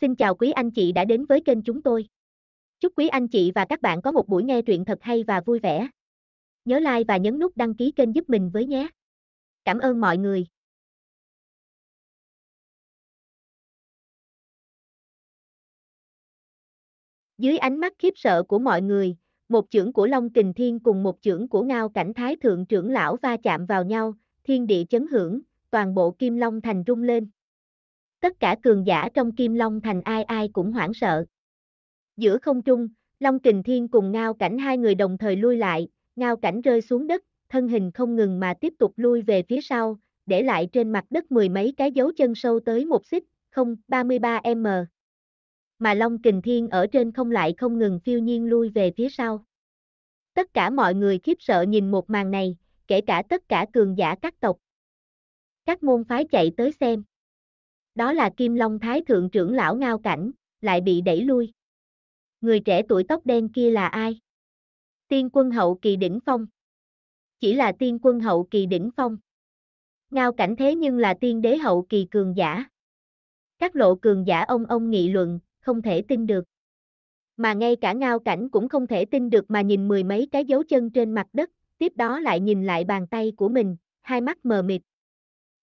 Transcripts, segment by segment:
Xin chào quý anh chị đã đến với kênh chúng tôi. Chúc quý anh chị và các bạn có một buổi nghe truyện thật hay và vui vẻ. Nhớ like và nhấn nút đăng ký kênh giúp mình với nhé. Cảm ơn mọi người. Dưới ánh mắt khiếp sợ của mọi người, một chưởng của Long Kình Thiên cùng một chưởng của Ngao Cảnh Thái Thượng trưởng lão va chạm vào nhau, thiên địa chấn hưởng, toàn bộ Kim Long Thành rung lên tất cả cường giả trong Kim Long Thành ai ai cũng hoảng sợ. Giữa không trung, Long Kình Thiên cùng Ngao Cảnh hai người đồng thời lui lại, Ngao Cảnh rơi xuống đất, thân hình không ngừng mà tiếp tục lui về phía sau, để lại trên mặt đất mười mấy cái dấu chân sâu tới một xích, không, 33m. Mà Long Kình Thiên ở trên không lại không ngừng phiêu nhiên lui về phía sau. Tất cả mọi người khiếp sợ nhìn một màn này, kể cả tất cả cường giả các tộc. Các môn phái chạy tới xem đó là Kim Long Thái Thượng trưởng lão ngao cảnh, lại bị đẩy lui. Người trẻ tuổi tóc đen kia là ai? Tiên quân hậu kỳ đỉnh phong. Chỉ là tiên quân hậu kỳ đỉnh phong. Ngao cảnh thế nhưng là tiên đế hậu kỳ cường giả. Các lộ cường giả ông ông nghị luận, không thể tin được. Mà ngay cả ngao cảnh cũng không thể tin được mà nhìn mười mấy cái dấu chân trên mặt đất, tiếp đó lại nhìn lại bàn tay của mình, hai mắt mờ mịt.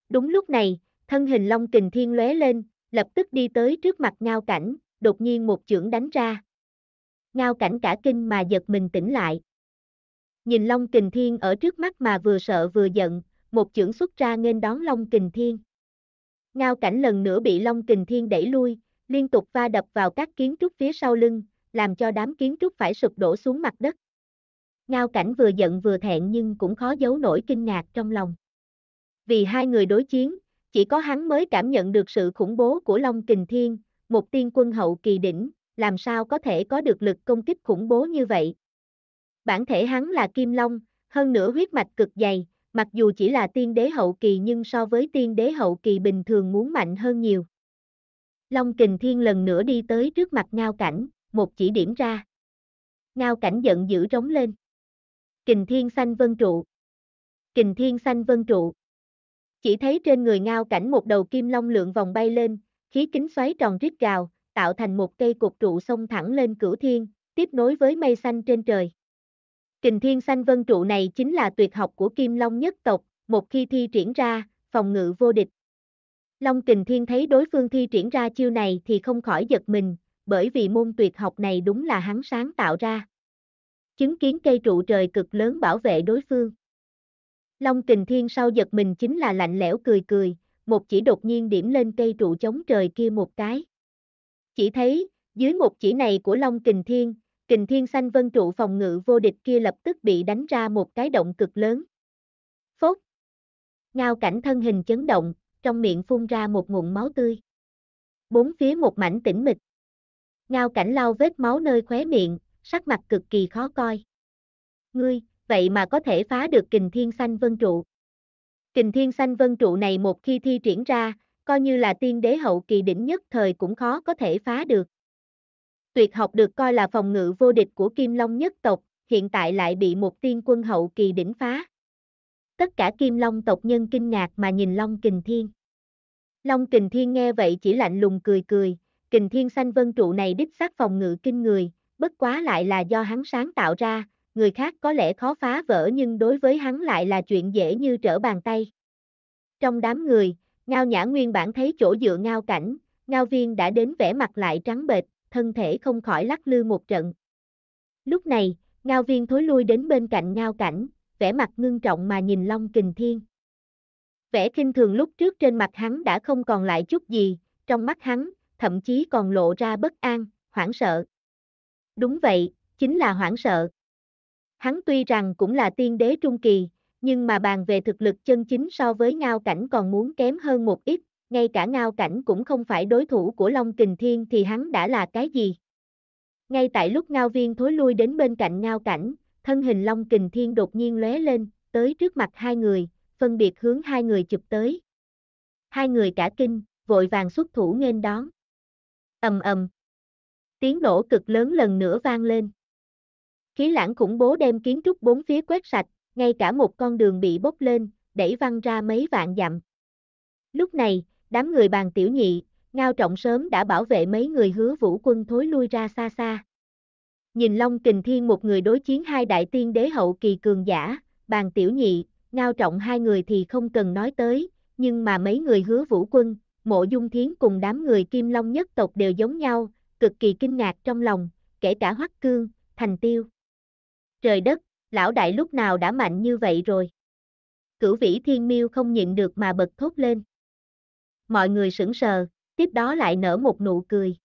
Đúng lúc này, Thân hình Long Kình Thiên lóe lên, lập tức đi tới trước mặt Ngao Cảnh, đột nhiên một chưởng đánh ra. Ngao Cảnh cả kinh mà giật mình tỉnh lại. Nhìn Long Kình Thiên ở trước mắt mà vừa sợ vừa giận, một chưởng xuất ra nên đón Long Kình Thiên. Ngao Cảnh lần nữa bị Long Kình Thiên đẩy lui, liên tục va đập vào các kiến trúc phía sau lưng, làm cho đám kiến trúc phải sụp đổ xuống mặt đất. Ngao Cảnh vừa giận vừa thẹn nhưng cũng khó giấu nổi kinh ngạc trong lòng. Vì hai người đối chiến, chỉ có hắn mới cảm nhận được sự khủng bố của Long Kình Thiên, một tiên quân hậu kỳ đỉnh, làm sao có thể có được lực công kích khủng bố như vậy. Bản thể hắn là Kim Long, hơn nữa huyết mạch cực dày, mặc dù chỉ là tiên đế hậu kỳ nhưng so với tiên đế hậu kỳ bình thường muốn mạnh hơn nhiều. Long Kình Thiên lần nữa đi tới trước mặt Ngao Cảnh, một chỉ điểm ra. Ngao Cảnh giận dữ rống lên. Kình Thiên xanh Vân Trụ. Kình Thiên xanh Vân Trụ. Chỉ thấy trên người ngao cảnh một đầu kim long lượng vòng bay lên, khí kính xoáy tròn rít gào, tạo thành một cây cột trụ xông thẳng lên cửu thiên, tiếp nối với mây xanh trên trời. Kình thiên xanh vân trụ này chính là tuyệt học của kim long nhất tộc, một khi thi triển ra, phòng ngự vô địch. Long kình thiên thấy đối phương thi triển ra chiêu này thì không khỏi giật mình, bởi vì môn tuyệt học này đúng là hắn sáng tạo ra. Chứng kiến cây trụ trời cực lớn bảo vệ đối phương. Long kình thiên sau giật mình chính là lạnh lẽo cười cười, một chỉ đột nhiên điểm lên cây trụ chống trời kia một cái. Chỉ thấy, dưới một chỉ này của Long kình thiên, kình thiên xanh vân trụ phòng ngự vô địch kia lập tức bị đánh ra một cái động cực lớn. Phốt! Ngao cảnh thân hình chấn động, trong miệng phun ra một ngụm máu tươi. Bốn phía một mảnh tĩnh mịch. Ngao cảnh lau vết máu nơi khóe miệng, sắc mặt cực kỳ khó coi. Ngươi, vậy mà có thể phá được kình thiên xanh vân trụ. Kình thiên xanh vân trụ này một khi thi triển ra, coi như là tiên đế hậu kỳ đỉnh nhất thời cũng khó có thể phá được. Tuyệt học được coi là phòng ngự vô địch của Kim Long nhất tộc, hiện tại lại bị một tiên quân hậu kỳ đỉnh phá. Tất cả Kim Long tộc nhân kinh ngạc mà nhìn Long Kình Thiên. Long Kình Thiên nghe vậy chỉ lạnh lùng cười cười, Kình Thiên xanh vân trụ này đích xác phòng ngự kinh người, bất quá lại là do hắn sáng tạo ra, người khác có lẽ khó phá vỡ nhưng đối với hắn lại là chuyện dễ như trở bàn tay. Trong đám người, Ngao Nhã nguyên bản thấy chỗ dựa Ngao Cảnh, Ngao Viên đã đến vẻ mặt lại trắng bệch, thân thể không khỏi lắc lư một trận. Lúc này, Ngao Viên thối lui đến bên cạnh Ngao Cảnh, vẻ mặt ngưng trọng mà nhìn Long Kình Thiên. Vẻ khinh thường lúc trước trên mặt hắn đã không còn lại chút gì, trong mắt hắn, thậm chí còn lộ ra bất an, hoảng sợ. Đúng vậy, chính là hoảng sợ. Hắn tuy rằng cũng là tiên đế trung kỳ, nhưng mà bàn về thực lực chân chính so với ngao cảnh còn muốn kém hơn một ít, ngay cả ngao cảnh cũng không phải đối thủ của Long Kình Thiên thì hắn đã là cái gì. Ngay tại lúc ngao viên thối lui đến bên cạnh ngao cảnh, thân hình Long Kình Thiên đột nhiên lóe lên, tới trước mặt hai người, phân biệt hướng hai người chụp tới. Hai người cả kinh, vội vàng xuất thủ nghênh đón. ầm ầm. Tiếng nổ cực lớn lần nữa vang lên. Khí lãng khủng bố đem kiến trúc bốn phía quét sạch, ngay cả một con đường bị bốc lên, đẩy văng ra mấy vạn dặm. Lúc này, đám người bàn tiểu nhị, ngao trọng sớm đã bảo vệ mấy người hứa vũ quân thối lui ra xa xa. Nhìn Long Kình Thiên một người đối chiến hai đại tiên đế hậu kỳ cường giả, bàn tiểu nhị, ngao trọng hai người thì không cần nói tới, nhưng mà mấy người hứa vũ quân, mộ dung thiến cùng đám người kim long nhất tộc đều giống nhau, cực kỳ kinh ngạc trong lòng, kể cả hoắc cương, thành tiêu. Trời đất, lão đại lúc nào đã mạnh như vậy rồi. Cửu vĩ thiên miêu không nhịn được mà bật thốt lên. Mọi người sững sờ, tiếp đó lại nở một nụ cười.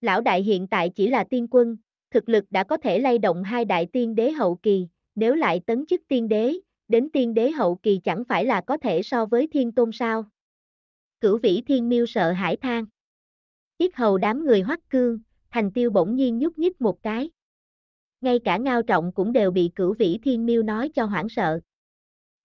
Lão đại hiện tại chỉ là tiên quân, thực lực đã có thể lay động hai đại tiên đế hậu kỳ, nếu lại tấn chức tiên đế, đến tiên đế hậu kỳ chẳng phải là có thể so với thiên tôn sao. Cửu vĩ thiên miêu sợ hãi thang. Yết hầu đám người hoắc cương, thành tiêu bỗng nhiên nhúc nhích một cái ngay cả ngao trọng cũng đều bị cửu vĩ thiên miêu nói cho hoảng sợ.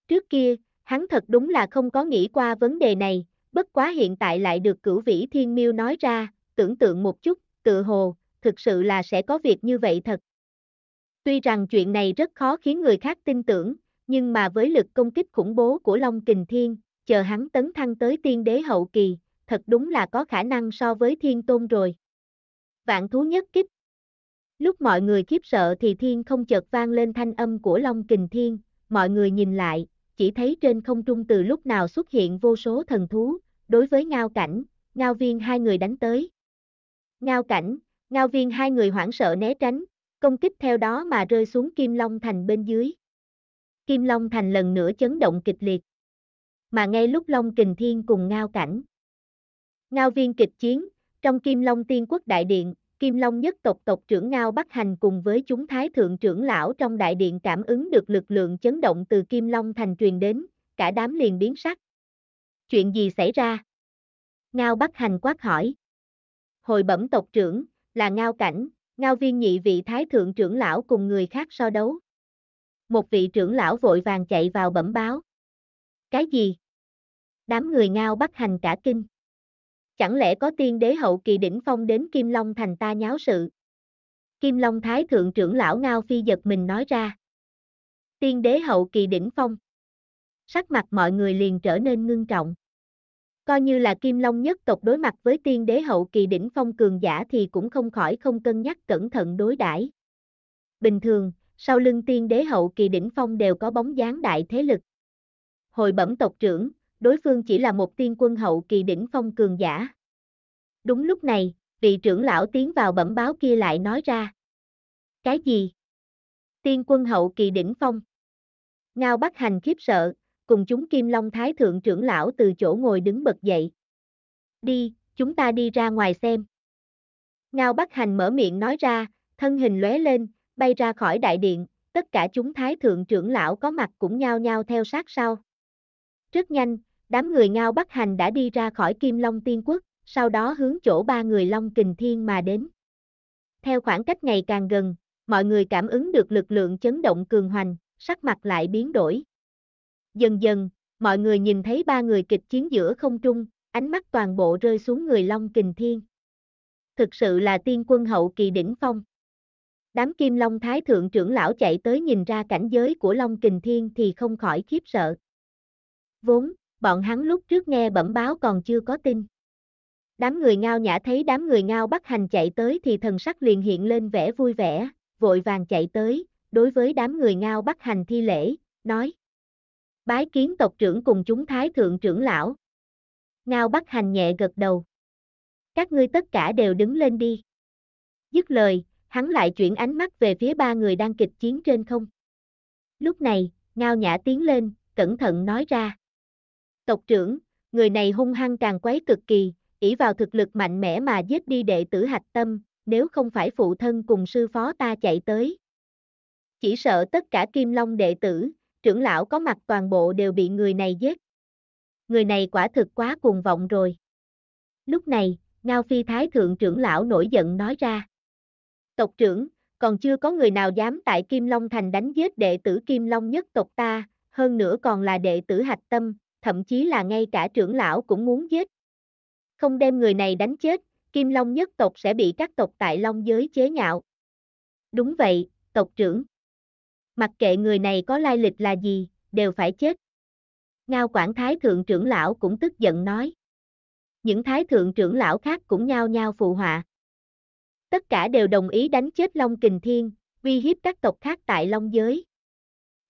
Trước kia, hắn thật đúng là không có nghĩ qua vấn đề này, bất quá hiện tại lại được cửu vĩ thiên miêu nói ra, tưởng tượng một chút, tự hồ, thực sự là sẽ có việc như vậy thật. Tuy rằng chuyện này rất khó khiến người khác tin tưởng, nhưng mà với lực công kích khủng bố của Long Kình Thiên, chờ hắn tấn thăng tới tiên đế hậu kỳ, thật đúng là có khả năng so với thiên tôn rồi. Vạn thú nhất kích, Lúc mọi người khiếp sợ thì thiên không chợt vang lên thanh âm của Long Kình Thiên, mọi người nhìn lại, chỉ thấy trên không trung từ lúc nào xuất hiện vô số thần thú, đối với Ngao Cảnh, Ngao Viên hai người đánh tới. Ngao Cảnh, Ngao Viên hai người hoảng sợ né tránh, công kích theo đó mà rơi xuống Kim Long Thành bên dưới. Kim Long Thành lần nữa chấn động kịch liệt. Mà ngay lúc Long Kình Thiên cùng Ngao Cảnh. Ngao Viên kịch chiến, trong Kim Long Tiên Quốc Đại Điện, Kim Long nhất tộc tộc trưởng Ngao Bắc Hành cùng với chúng thái thượng trưởng lão trong đại điện cảm ứng được lực lượng chấn động từ Kim Long thành truyền đến, cả đám liền biến sắc. Chuyện gì xảy ra? Ngao Bắc Hành quát hỏi. Hồi bẩm tộc trưởng, là Ngao Cảnh, Ngao Viên nhị vị thái thượng trưởng lão cùng người khác so đấu. Một vị trưởng lão vội vàng chạy vào bẩm báo. Cái gì? Đám người Ngao Bắc Hành cả kinh chẳng lẽ có tiên đế hậu kỳ đỉnh phong đến Kim Long thành ta nháo sự. Kim Long Thái Thượng trưởng lão Ngao Phi giật mình nói ra. Tiên đế hậu kỳ đỉnh phong. Sắc mặt mọi người liền trở nên ngưng trọng. Coi như là Kim Long nhất tộc đối mặt với tiên đế hậu kỳ đỉnh phong cường giả thì cũng không khỏi không cân nhắc cẩn thận đối đãi. Bình thường, sau lưng tiên đế hậu kỳ đỉnh phong đều có bóng dáng đại thế lực. Hồi bẩm tộc trưởng, đối phương chỉ là một tiên quân hậu kỳ đỉnh phong cường giả. Đúng lúc này, vị trưởng lão tiến vào bẩm báo kia lại nói ra. Cái gì? Tiên quân hậu kỳ đỉnh phong. Ngao Bắc Hành khiếp sợ, cùng chúng Kim Long Thái Thượng trưởng lão từ chỗ ngồi đứng bật dậy. Đi, chúng ta đi ra ngoài xem. Ngao Bắc Hành mở miệng nói ra, thân hình lóe lên, bay ra khỏi đại điện, tất cả chúng Thái Thượng trưởng lão có mặt cũng nhao nhao theo sát sau. Rất nhanh, đám người ngao Bắc Hành đã đi ra khỏi Kim Long Tiên Quốc, sau đó hướng chỗ ba người Long Kình Thiên mà đến. Theo khoảng cách ngày càng gần, mọi người cảm ứng được lực lượng chấn động cường hoành, sắc mặt lại biến đổi. Dần dần, mọi người nhìn thấy ba người kịch chiến giữa không trung, ánh mắt toàn bộ rơi xuống người Long Kình Thiên. Thực sự là tiên quân hậu kỳ đỉnh phong. Đám Kim Long Thái Thượng trưởng lão chạy tới nhìn ra cảnh giới của Long Kình Thiên thì không khỏi khiếp sợ vốn, bọn hắn lúc trước nghe bẩm báo còn chưa có tin. Đám người ngao nhã thấy đám người ngao bắt hành chạy tới thì thần sắc liền hiện lên vẻ vui vẻ, vội vàng chạy tới, đối với đám người ngao bắt hành thi lễ, nói. Bái kiến tộc trưởng cùng chúng thái thượng trưởng lão. Ngao bắt hành nhẹ gật đầu. Các ngươi tất cả đều đứng lên đi. Dứt lời, hắn lại chuyển ánh mắt về phía ba người đang kịch chiến trên không. Lúc này, Ngao Nhã tiến lên, cẩn thận nói ra tộc trưởng, người này hung hăng càng quấy cực kỳ, ỷ vào thực lực mạnh mẽ mà giết đi đệ tử hạch tâm, nếu không phải phụ thân cùng sư phó ta chạy tới. Chỉ sợ tất cả kim long đệ tử, trưởng lão có mặt toàn bộ đều bị người này giết. Người này quả thực quá cuồng vọng rồi. Lúc này, Ngao Phi Thái Thượng trưởng lão nổi giận nói ra. Tộc trưởng, còn chưa có người nào dám tại Kim Long Thành đánh giết đệ tử Kim Long nhất tộc ta, hơn nữa còn là đệ tử hạch tâm, thậm chí là ngay cả trưởng lão cũng muốn giết. Không đem người này đánh chết, Kim Long nhất tộc sẽ bị các tộc tại Long giới chế nhạo. Đúng vậy, tộc trưởng. Mặc kệ người này có lai lịch là gì, đều phải chết. Ngao Quảng Thái Thượng trưởng lão cũng tức giận nói. Những Thái Thượng trưởng lão khác cũng nhao nhao phụ họa. Tất cả đều đồng ý đánh chết Long Kình Thiên, uy hiếp các tộc khác tại Long giới.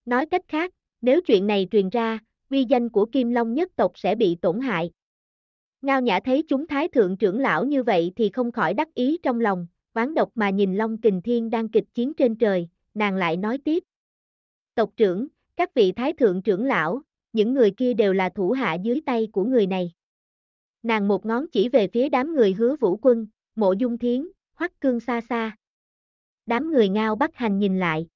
Nói cách khác, nếu chuyện này truyền ra, uy danh của Kim Long nhất tộc sẽ bị tổn hại. Ngao Nhã thấy chúng thái thượng trưởng lão như vậy thì không khỏi đắc ý trong lòng, oán độc mà nhìn Long Kình Thiên đang kịch chiến trên trời, nàng lại nói tiếp. Tộc trưởng, các vị thái thượng trưởng lão, những người kia đều là thủ hạ dưới tay của người này. Nàng một ngón chỉ về phía đám người hứa vũ quân, mộ dung thiến, hoắc cương xa xa. Đám người ngao bắt hành nhìn lại.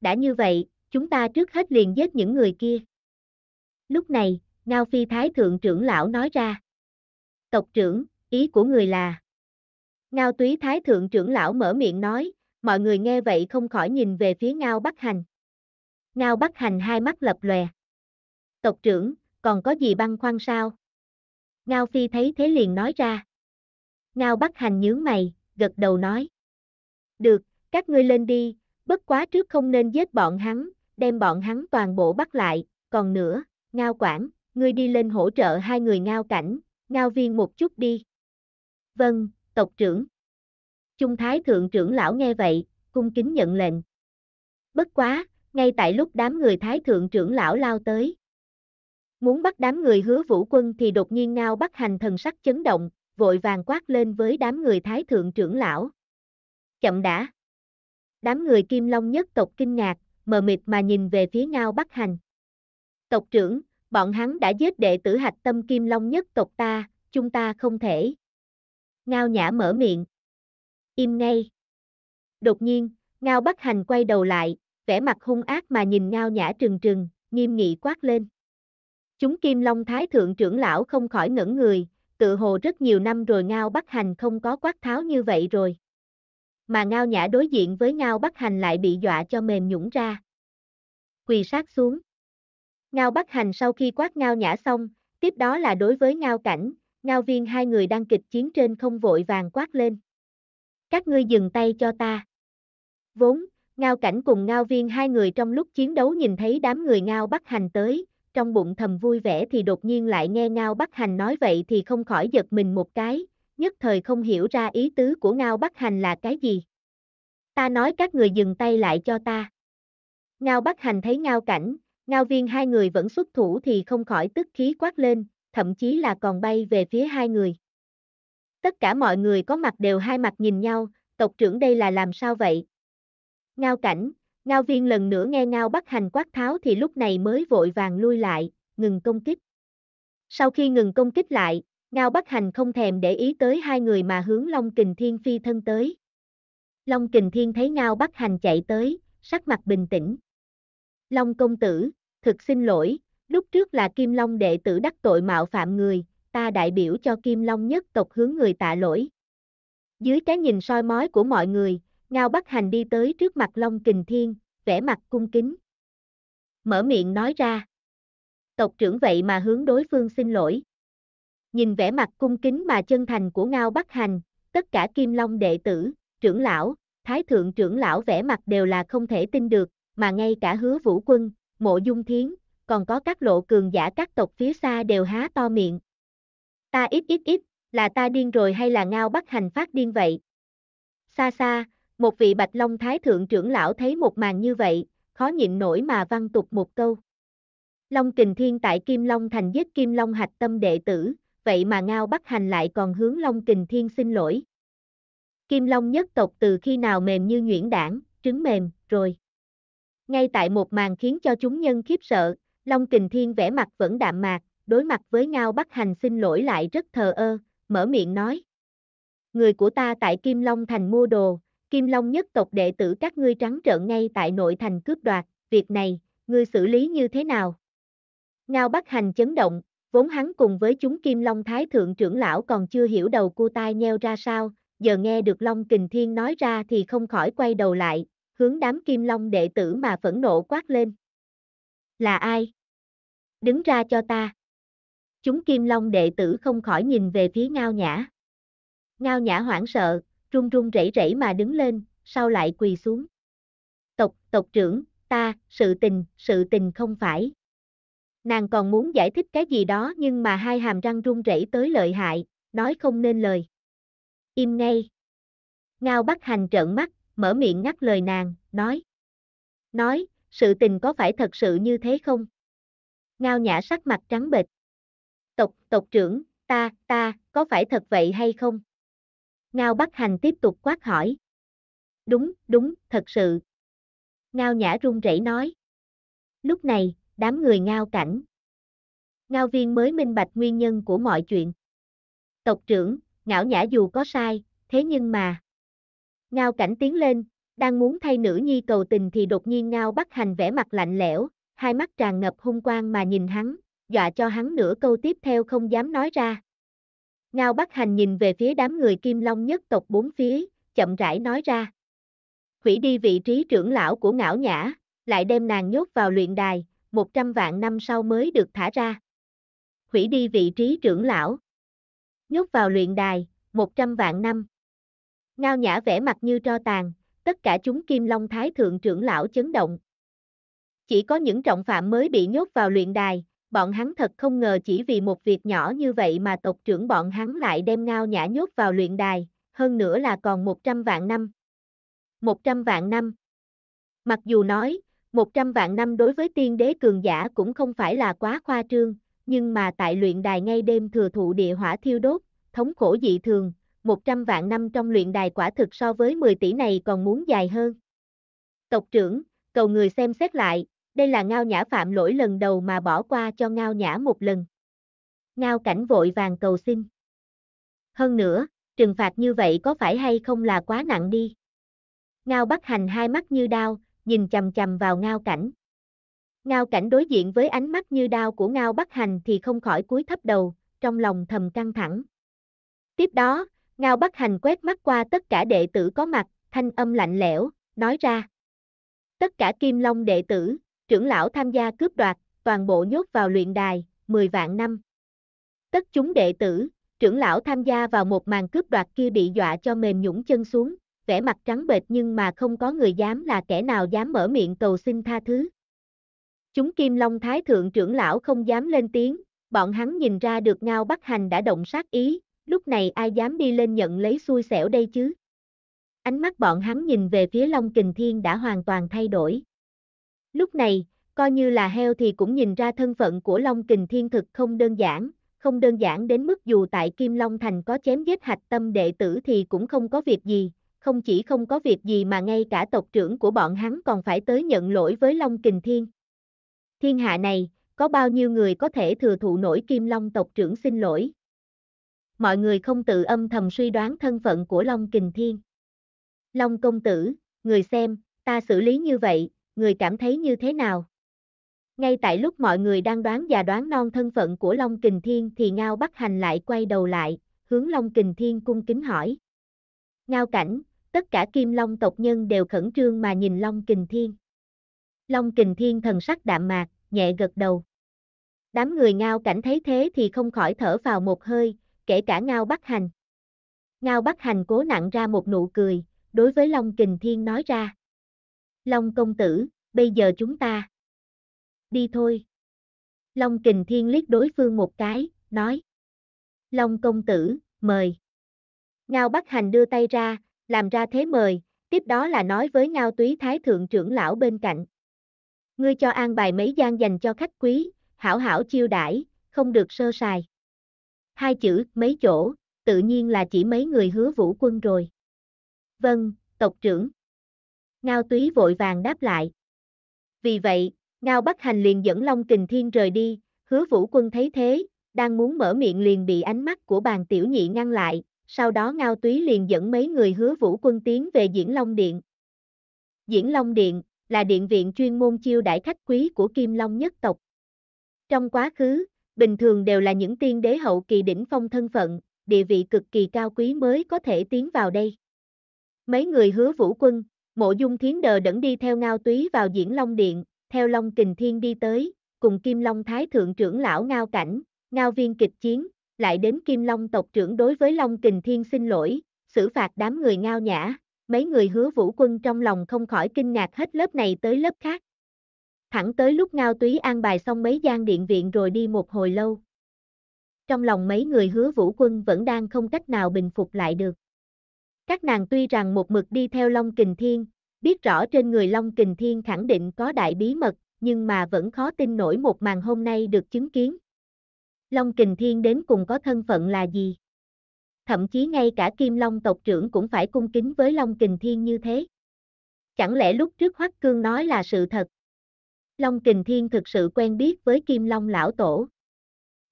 Đã như vậy, chúng ta trước hết liền giết những người kia. Lúc này, Ngao Phi Thái Thượng trưởng lão nói ra. Tộc trưởng, ý của người là. Ngao Túy Thái Thượng trưởng lão mở miệng nói, mọi người nghe vậy không khỏi nhìn về phía Ngao Bắc Hành. Ngao Bắc Hành hai mắt lập lòe. Tộc trưởng, còn có gì băng khoăn sao? Ngao Phi thấy thế liền nói ra. Ngao Bắc Hành nhướng mày, gật đầu nói. Được, các ngươi lên đi, bất quá trước không nên giết bọn hắn, đem bọn hắn toàn bộ bắt lại, còn nữa, Ngao Quảng, ngươi đi lên hỗ trợ hai người Ngao Cảnh, Ngao Viên một chút đi. Vâng, tộc trưởng. Trung Thái Thượng trưởng lão nghe vậy, cung kính nhận lệnh. Bất quá, ngay tại lúc đám người Thái Thượng trưởng lão lao tới. Muốn bắt đám người hứa vũ quân thì đột nhiên Ngao bắt hành thần sắc chấn động, vội vàng quát lên với đám người Thái Thượng trưởng lão. Chậm đã. Đám người Kim Long nhất tộc kinh ngạc, mờ mịt mà nhìn về phía Ngao Bắc Hành. Tộc trưởng, bọn hắn đã giết đệ tử hạch tâm kim long nhất tộc ta, chúng ta không thể. Ngao nhã mở miệng. Im ngay. Đột nhiên, Ngao Bắc Hành quay đầu lại, vẻ mặt hung ác mà nhìn Ngao nhã trừng trừng, nghiêm nghị quát lên. Chúng kim long thái thượng trưởng lão không khỏi ngẩn người, tự hồ rất nhiều năm rồi Ngao Bắc Hành không có quát tháo như vậy rồi. Mà Ngao Nhã đối diện với Ngao Bắc Hành lại bị dọa cho mềm nhũng ra. Quỳ sát xuống. Ngao Bắc Hành sau khi quát Ngao Nhã xong, tiếp đó là đối với Ngao Cảnh, Ngao Viên hai người đang kịch chiến trên không vội vàng quát lên. Các ngươi dừng tay cho ta. Vốn, Ngao Cảnh cùng Ngao Viên hai người trong lúc chiến đấu nhìn thấy đám người Ngao Bắc Hành tới, trong bụng thầm vui vẻ thì đột nhiên lại nghe Ngao Bắc Hành nói vậy thì không khỏi giật mình một cái, nhất thời không hiểu ra ý tứ của Ngao Bắc Hành là cái gì. Ta nói các người dừng tay lại cho ta. Ngao Bắc Hành thấy Ngao Cảnh, Ngao viên hai người vẫn xuất thủ thì không khỏi tức khí quát lên, thậm chí là còn bay về phía hai người. Tất cả mọi người có mặt đều hai mặt nhìn nhau, tộc trưởng đây là làm sao vậy? Ngao cảnh, ngao viên lần nữa nghe ngao bắt hành quát tháo thì lúc này mới vội vàng lui lại, ngừng công kích. Sau khi ngừng công kích lại, ngao bắt hành không thèm để ý tới hai người mà hướng Long Kình Thiên phi thân tới. Long Kình Thiên thấy ngao bắt hành chạy tới, sắc mặt bình tĩnh. Long công tử, thực xin lỗi, lúc trước là Kim Long đệ tử đắc tội mạo phạm người, ta đại biểu cho Kim Long nhất tộc hướng người tạ lỗi. Dưới cái nhìn soi mói của mọi người, Ngao Bắc Hành đi tới trước mặt Long Kình Thiên, vẻ mặt cung kính. Mở miệng nói ra. Tộc trưởng vậy mà hướng đối phương xin lỗi. Nhìn vẻ mặt cung kính mà chân thành của Ngao Bắc Hành, tất cả Kim Long đệ tử, trưởng lão, Thái Thượng trưởng lão vẻ mặt đều là không thể tin được, mà ngay cả hứa vũ quân, mộ dung thiến, còn có các lộ cường giả các tộc phía xa đều há to miệng. Ta ít ít ít, là ta điên rồi hay là ngao bắt hành phát điên vậy? Xa xa, một vị bạch long thái thượng trưởng lão thấy một màn như vậy, khó nhịn nổi mà văn tục một câu. Long kình thiên tại Kim Long thành giết Kim Long hạch tâm đệ tử, vậy mà ngao bắt hành lại còn hướng Long kình thiên xin lỗi. Kim Long nhất tộc từ khi nào mềm như nhuyễn đảng, trứng mềm, rồi. Ngay tại một màn khiến cho chúng nhân khiếp sợ, Long Kình Thiên vẻ mặt vẫn đạm mạc, đối mặt với Ngao Bắc Hành xin lỗi lại rất thờ ơ, mở miệng nói. Người của ta tại Kim Long Thành mua đồ, Kim Long nhất tộc đệ tử các ngươi trắng trợn ngay tại nội thành cướp đoạt, việc này, ngươi xử lý như thế nào? Ngao Bắc Hành chấn động, vốn hắn cùng với chúng Kim Long Thái Thượng trưởng lão còn chưa hiểu đầu cua tai nheo ra sao, giờ nghe được Long Kình Thiên nói ra thì không khỏi quay đầu lại, hướng đám kim long đệ tử mà phẫn nộ quát lên. Là ai? Đứng ra cho ta. Chúng kim long đệ tử không khỏi nhìn về phía ngao nhã. Ngao nhã hoảng sợ, run run rẩy rẩy mà đứng lên, sau lại quỳ xuống. Tộc, tộc trưởng, ta, sự tình, sự tình không phải. Nàng còn muốn giải thích cái gì đó nhưng mà hai hàm răng run rẩy tới lợi hại, nói không nên lời. Im ngay. Ngao bắt hành trợn mắt, mở miệng ngắt lời nàng, nói. Nói, sự tình có phải thật sự như thế không? Ngao nhã sắc mặt trắng bệch. Tộc, tộc trưởng, ta, ta, có phải thật vậy hay không? Ngao bắt Hành tiếp tục quát hỏi. Đúng, đúng, thật sự. Ngao Nhã run rẩy nói. Lúc này, đám người Ngao Cảnh. Ngao Viên mới minh bạch nguyên nhân của mọi chuyện. Tộc trưởng, Ngạo Nhã dù có sai, thế nhưng mà. Ngao cảnh tiến lên, đang muốn thay nữ nhi cầu tình thì đột nhiên Ngao Bắc Hành vẻ mặt lạnh lẽo, hai mắt tràn ngập hung quang mà nhìn hắn, dọa cho hắn nửa câu tiếp theo không dám nói ra. Ngao Bắc Hành nhìn về phía đám người Kim Long nhất tộc bốn phía, chậm rãi nói ra. Hủy đi vị trí trưởng lão của ngão nhã, lại đem nàng nhốt vào luyện đài, 100 vạn năm sau mới được thả ra. Hủy đi vị trí trưởng lão. Nhốt vào luyện đài, 100 vạn năm. Ngao Nhã vẽ mặt như tro tàn, tất cả chúng Kim Long Thái Thượng trưởng lão chấn động. Chỉ có những trọng phạm mới bị nhốt vào luyện đài, bọn hắn thật không ngờ chỉ vì một việc nhỏ như vậy mà tộc trưởng bọn hắn lại đem Ngao Nhã nhốt vào luyện đài, hơn nữa là còn 100 vạn năm. 100 vạn năm. Mặc dù nói, 100 vạn năm đối với tiên đế cường giả cũng không phải là quá khoa trương, nhưng mà tại luyện đài ngay đêm thừa thụ địa hỏa thiêu đốt, thống khổ dị thường, 100 vạn năm trong luyện đài quả thực so với 10 tỷ này còn muốn dài hơn. Tộc trưởng, cầu người xem xét lại, đây là Ngao Nhã phạm lỗi lần đầu mà bỏ qua cho Ngao Nhã một lần. Ngao cảnh vội vàng cầu xin. Hơn nữa, trừng phạt như vậy có phải hay không là quá nặng đi? Ngao bắt hành hai mắt như đao, nhìn chầm chầm vào Ngao cảnh. Ngao cảnh đối diện với ánh mắt như đao của Ngao bắt hành thì không khỏi cúi thấp đầu, trong lòng thầm căng thẳng. Tiếp đó, Ngao Bắc Hành quét mắt qua tất cả đệ tử có mặt, thanh âm lạnh lẽo, nói ra. Tất cả kim long đệ tử, trưởng lão tham gia cướp đoạt, toàn bộ nhốt vào luyện đài, 10 vạn năm. Tất chúng đệ tử, trưởng lão tham gia vào một màn cướp đoạt kia bị dọa cho mềm nhũng chân xuống, vẻ mặt trắng bệch nhưng mà không có người dám là kẻ nào dám mở miệng cầu xin tha thứ. Chúng Kim Long Thái Thượng trưởng lão không dám lên tiếng, bọn hắn nhìn ra được Ngao Bắc Hành đã động sát ý, lúc này ai dám đi lên nhận lấy xui xẻo đây chứ? Ánh mắt bọn hắn nhìn về phía Long Kình Thiên đã hoàn toàn thay đổi. Lúc này, coi như là heo thì cũng nhìn ra thân phận của Long Kình Thiên thực không đơn giản, không đơn giản đến mức dù tại Kim Long Thành có chém giết hạch tâm đệ tử thì cũng không có việc gì, không chỉ không có việc gì mà ngay cả tộc trưởng của bọn hắn còn phải tới nhận lỗi với Long Kình Thiên. Thiên hạ này, có bao nhiêu người có thể thừa thụ nổi Kim Long tộc trưởng xin lỗi? mọi người không tự âm thầm suy đoán thân phận của Long Kình Thiên. Long công tử, người xem, ta xử lý như vậy, người cảm thấy như thế nào? Ngay tại lúc mọi người đang đoán và đoán non thân phận của Long Kình Thiên thì Ngao Bắc Hành lại quay đầu lại, hướng Long Kình Thiên cung kính hỏi. Ngao Cảnh, tất cả Kim Long tộc nhân đều khẩn trương mà nhìn Long Kình Thiên. Long Kình Thiên thần sắc đạm mạc, nhẹ gật đầu. Đám người Ngao Cảnh thấy thế thì không khỏi thở vào một hơi, kể cả Ngao Bắc Hành. Ngao Bắc Hành cố nặn ra một nụ cười, đối với Long Kình Thiên nói ra. Long công tử, bây giờ chúng ta. Đi thôi. Long Kình Thiên liếc đối phương một cái, nói. Long công tử, mời. Ngao Bắc Hành đưa tay ra, làm ra thế mời, tiếp đó là nói với Ngao Túy Thái Thượng trưởng lão bên cạnh. Ngươi cho an bài mấy gian dành cho khách quý, hảo hảo chiêu đãi, không được sơ sài hai chữ mấy chỗ, tự nhiên là chỉ mấy người hứa vũ quân rồi. Vâng, tộc trưởng. Ngao túy vội vàng đáp lại. Vì vậy, Ngao Bắc Hành liền dẫn Long Kình Thiên rời đi, hứa vũ quân thấy thế, đang muốn mở miệng liền bị ánh mắt của bàn tiểu nhị ngăn lại, sau đó Ngao túy liền dẫn mấy người hứa vũ quân tiến về Diễn Long Điện. Diễn Long Điện là điện viện chuyên môn chiêu đại khách quý của Kim Long nhất tộc. Trong quá khứ, bình thường đều là những tiên đế hậu kỳ đỉnh phong thân phận, địa vị cực kỳ cao quý mới có thể tiến vào đây. Mấy người hứa vũ quân, mộ dung thiến đờ đẫn đi theo ngao túy vào diễn long điện, theo long kình thiên đi tới, cùng kim long thái thượng trưởng lão ngao cảnh, ngao viên kịch chiến, lại đến kim long tộc trưởng đối với long kình thiên xin lỗi, xử phạt đám người ngao nhã, mấy người hứa vũ quân trong lòng không khỏi kinh ngạc hết lớp này tới lớp khác. Thẳng tới lúc Ngao Túy an bài xong mấy gian điện viện rồi đi một hồi lâu. Trong lòng mấy người hứa vũ quân vẫn đang không cách nào bình phục lại được. Các nàng tuy rằng một mực đi theo Long Kình Thiên, biết rõ trên người Long Kình Thiên khẳng định có đại bí mật, nhưng mà vẫn khó tin nổi một màn hôm nay được chứng kiến. Long Kình Thiên đến cùng có thân phận là gì? Thậm chí ngay cả Kim Long tộc trưởng cũng phải cung kính với Long Kình Thiên như thế. Chẳng lẽ lúc trước Hoắc Cương nói là sự thật? Long Kình Thiên thực sự quen biết với Kim Long Lão Tổ.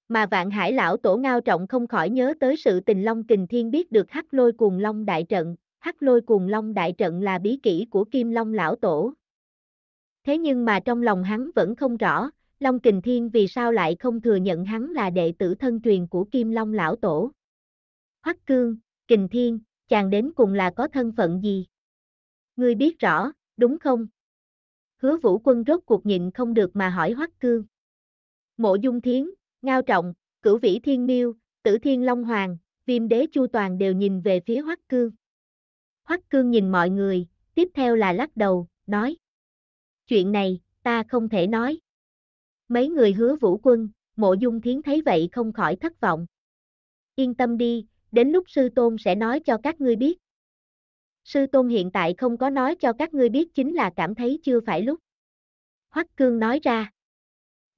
Mà Vạn Hải Lão Tổ ngao trọng không khỏi nhớ tới sự tình Long Kình Thiên biết được hắc lôi cuồng Long Đại Trận, hắc lôi cuồng Long Đại Trận là bí kỷ của Kim Long Lão Tổ. Thế nhưng mà trong lòng hắn vẫn không rõ, Long Kình Thiên vì sao lại không thừa nhận hắn là đệ tử thân truyền của Kim Long Lão Tổ. Hoắc Cương, Kình Thiên, chàng đến cùng là có thân phận gì? Ngươi biết rõ, đúng không? hứa vũ quân rốt cuộc nhịn không được mà hỏi hoắc cương. Mộ dung thiến, ngao trọng, cửu vĩ thiên miêu, tử thiên long hoàng, viêm đế chu toàn đều nhìn về phía hoắc cương. Hoắc cương nhìn mọi người, tiếp theo là lắc đầu, nói. Chuyện này, ta không thể nói. Mấy người hứa vũ quân, mộ dung thiến thấy vậy không khỏi thất vọng. Yên tâm đi, đến lúc sư tôn sẽ nói cho các ngươi biết sư tôn hiện tại không có nói cho các ngươi biết chính là cảm thấy chưa phải lúc. Hoắc Cương nói ra.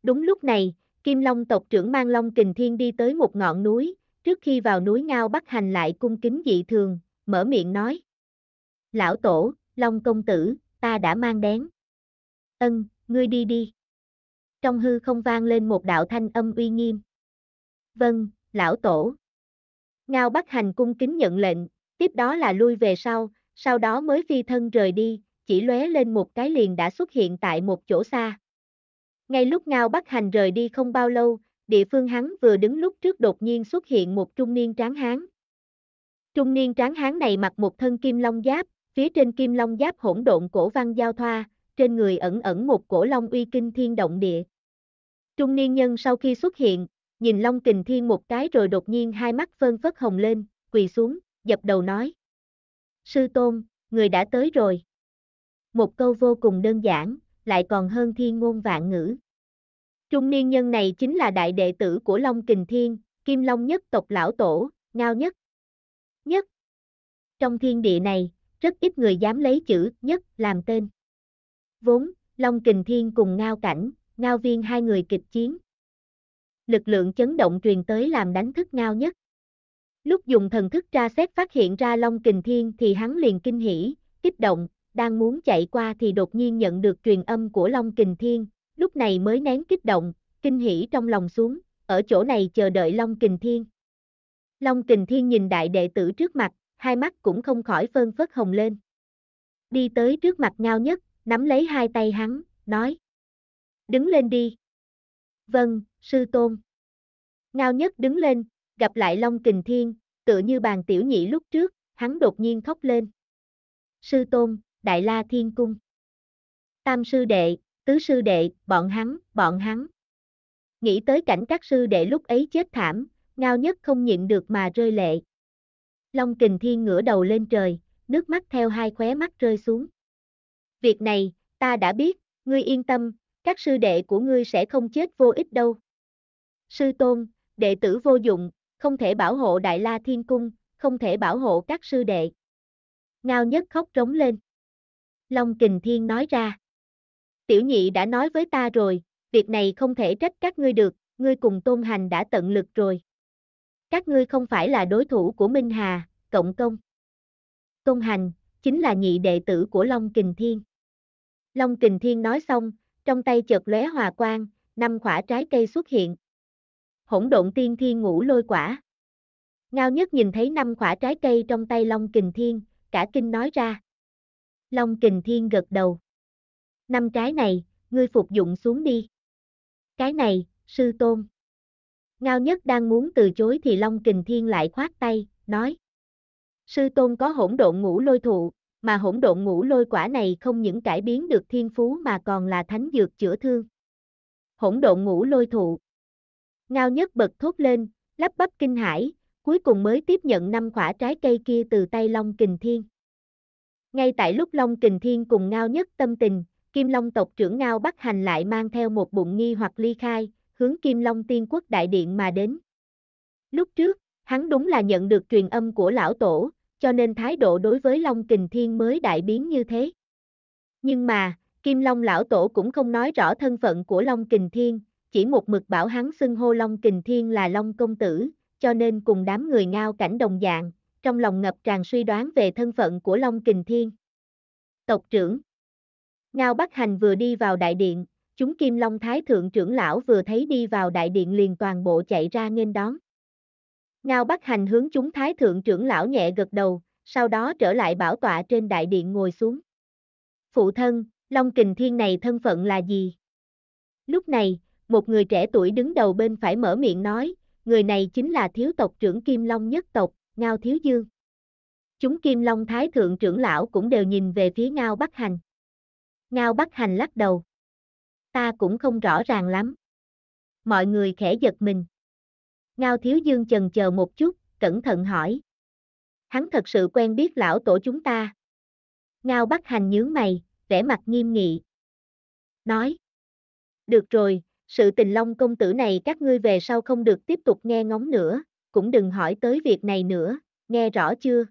Đúng lúc này, Kim Long tộc trưởng mang Long Kình Thiên đi tới một ngọn núi, trước khi vào núi Ngao Bắc Hành lại cung kính dị thường, mở miệng nói. Lão Tổ, Long Công Tử, ta đã mang đén. Ân, ngươi đi đi. Trong hư không vang lên một đạo thanh âm uy nghiêm. Vâng, Lão Tổ. Ngao Bắc Hành cung kính nhận lệnh, tiếp đó là lui về sau, sau đó mới phi thân rời đi, chỉ lóe lên một cái liền đã xuất hiện tại một chỗ xa. Ngay lúc Ngao Bắc Hành rời đi không bao lâu, địa phương hắn vừa đứng lúc trước đột nhiên xuất hiện một trung niên tráng hán. Trung niên tráng hán này mặc một thân kim long giáp, phía trên kim long giáp hỗn độn cổ văn giao thoa, trên người ẩn ẩn một cổ long uy kinh thiên động địa. Trung niên nhân sau khi xuất hiện, nhìn long kình thiên một cái rồi đột nhiên hai mắt phân phất hồng lên, quỳ xuống, dập đầu nói sư tôn, người đã tới rồi. Một câu vô cùng đơn giản, lại còn hơn thiên ngôn vạn ngữ. Trung niên nhân này chính là đại đệ tử của Long Kình Thiên, Kim Long nhất tộc lão tổ, ngao nhất. Nhất. Trong thiên địa này, rất ít người dám lấy chữ nhất làm tên. Vốn, Long Kình Thiên cùng ngao cảnh, ngao viên hai người kịch chiến. Lực lượng chấn động truyền tới làm đánh thức ngao nhất. Lúc dùng thần thức ra xét phát hiện ra Long Kình Thiên thì hắn liền kinh hỉ, kích động, đang muốn chạy qua thì đột nhiên nhận được truyền âm của Long Kình Thiên, lúc này mới nén kích động, kinh hỉ trong lòng xuống, ở chỗ này chờ đợi Long Kình Thiên. Long Kình Thiên nhìn đại đệ tử trước mặt, hai mắt cũng không khỏi phơn phất hồng lên. Đi tới trước mặt ngao nhất, nắm lấy hai tay hắn, nói. Đứng lên đi. Vâng, sư tôn. Ngao nhất đứng lên, gặp lại Long Kình Thiên, tựa như bàn tiểu nhị lúc trước, hắn đột nhiên khóc lên. Sư Tôn, Đại La Thiên Cung. Tam sư đệ, tứ sư đệ, bọn hắn, bọn hắn. Nghĩ tới cảnh các sư đệ lúc ấy chết thảm, ngao nhất không nhịn được mà rơi lệ. Long Kình Thiên ngửa đầu lên trời, nước mắt theo hai khóe mắt rơi xuống. Việc này, ta đã biết, ngươi yên tâm, các sư đệ của ngươi sẽ không chết vô ích đâu. Sư Tôn, đệ tử vô dụng, không thể bảo hộ Đại La Thiên Cung, không thể bảo hộ các sư đệ. Ngao nhất khóc trống lên. Long Kình Thiên nói ra. Tiểu nhị đã nói với ta rồi, việc này không thể trách các ngươi được, ngươi cùng tôn hành đã tận lực rồi. Các ngươi không phải là đối thủ của Minh Hà, cộng công. Tôn hành, chính là nhị đệ tử của Long Kình Thiên. Long Kình Thiên nói xong, trong tay chợt lóe hòa quang, năm khỏa trái cây xuất hiện, hỗn độn tiên thiên ngũ lôi quả. Ngao nhất nhìn thấy năm quả trái cây trong tay Long Kình Thiên, cả kinh nói ra. Long Kình Thiên gật đầu. Năm trái này, ngươi phục dụng xuống đi. Cái này, sư tôn. Ngao nhất đang muốn từ chối thì Long Kình Thiên lại khoát tay, nói. Sư tôn có hỗn độn ngũ lôi thụ, mà hỗn độn ngũ lôi quả này không những cải biến được thiên phú mà còn là thánh dược chữa thương. Hỗn độn ngũ lôi thụ, Ngao nhất bật thốt lên, lắp bắp kinh hãi, cuối cùng mới tiếp nhận năm quả trái cây kia từ tay Long Kình Thiên. Ngay tại lúc Long Kình Thiên cùng Ngao nhất tâm tình, Kim Long tộc trưởng Ngao Bắc Hành lại mang theo một bụng nghi hoặc ly khai, hướng Kim Long Tiên Quốc Đại Điện mà đến. Lúc trước, hắn đúng là nhận được truyền âm của lão tổ, cho nên thái độ đối với Long Kình Thiên mới đại biến như thế. Nhưng mà, Kim Long lão tổ cũng không nói rõ thân phận của Long Kình Thiên, chỉ một mực bảo hắn xưng hô Long Kình Thiên là Long Công Tử, cho nên cùng đám người ngao cảnh đồng dạng, trong lòng ngập tràn suy đoán về thân phận của Long Kình Thiên. Tộc trưởng Ngao Bắc Hành vừa đi vào đại điện, chúng Kim Long Thái Thượng trưởng lão vừa thấy đi vào đại điện liền toàn bộ chạy ra nghênh đón. Ngao Bắc Hành hướng chúng Thái Thượng trưởng lão nhẹ gật đầu, sau đó trở lại bảo tọa trên đại điện ngồi xuống. Phụ thân, Long Kình Thiên này thân phận là gì? Lúc này, một người trẻ tuổi đứng đầu bên phải mở miệng nói, người này chính là thiếu tộc trưởng Kim Long nhất tộc, Ngao Thiếu Dương. Chúng Kim Long Thái Thượng trưởng lão cũng đều nhìn về phía Ngao Bắc Hành. Ngao Bắc Hành lắc đầu. Ta cũng không rõ ràng lắm. Mọi người khẽ giật mình. Ngao Thiếu Dương chần chờ một chút, cẩn thận hỏi. Hắn thật sự quen biết lão tổ chúng ta. Ngao Bắc Hành nhướng mày, vẻ mặt nghiêm nghị. Nói. Được rồi, sự tình long công tử này các ngươi về sau không được tiếp tục nghe ngóng nữa, cũng đừng hỏi tới việc này nữa, nghe rõ chưa?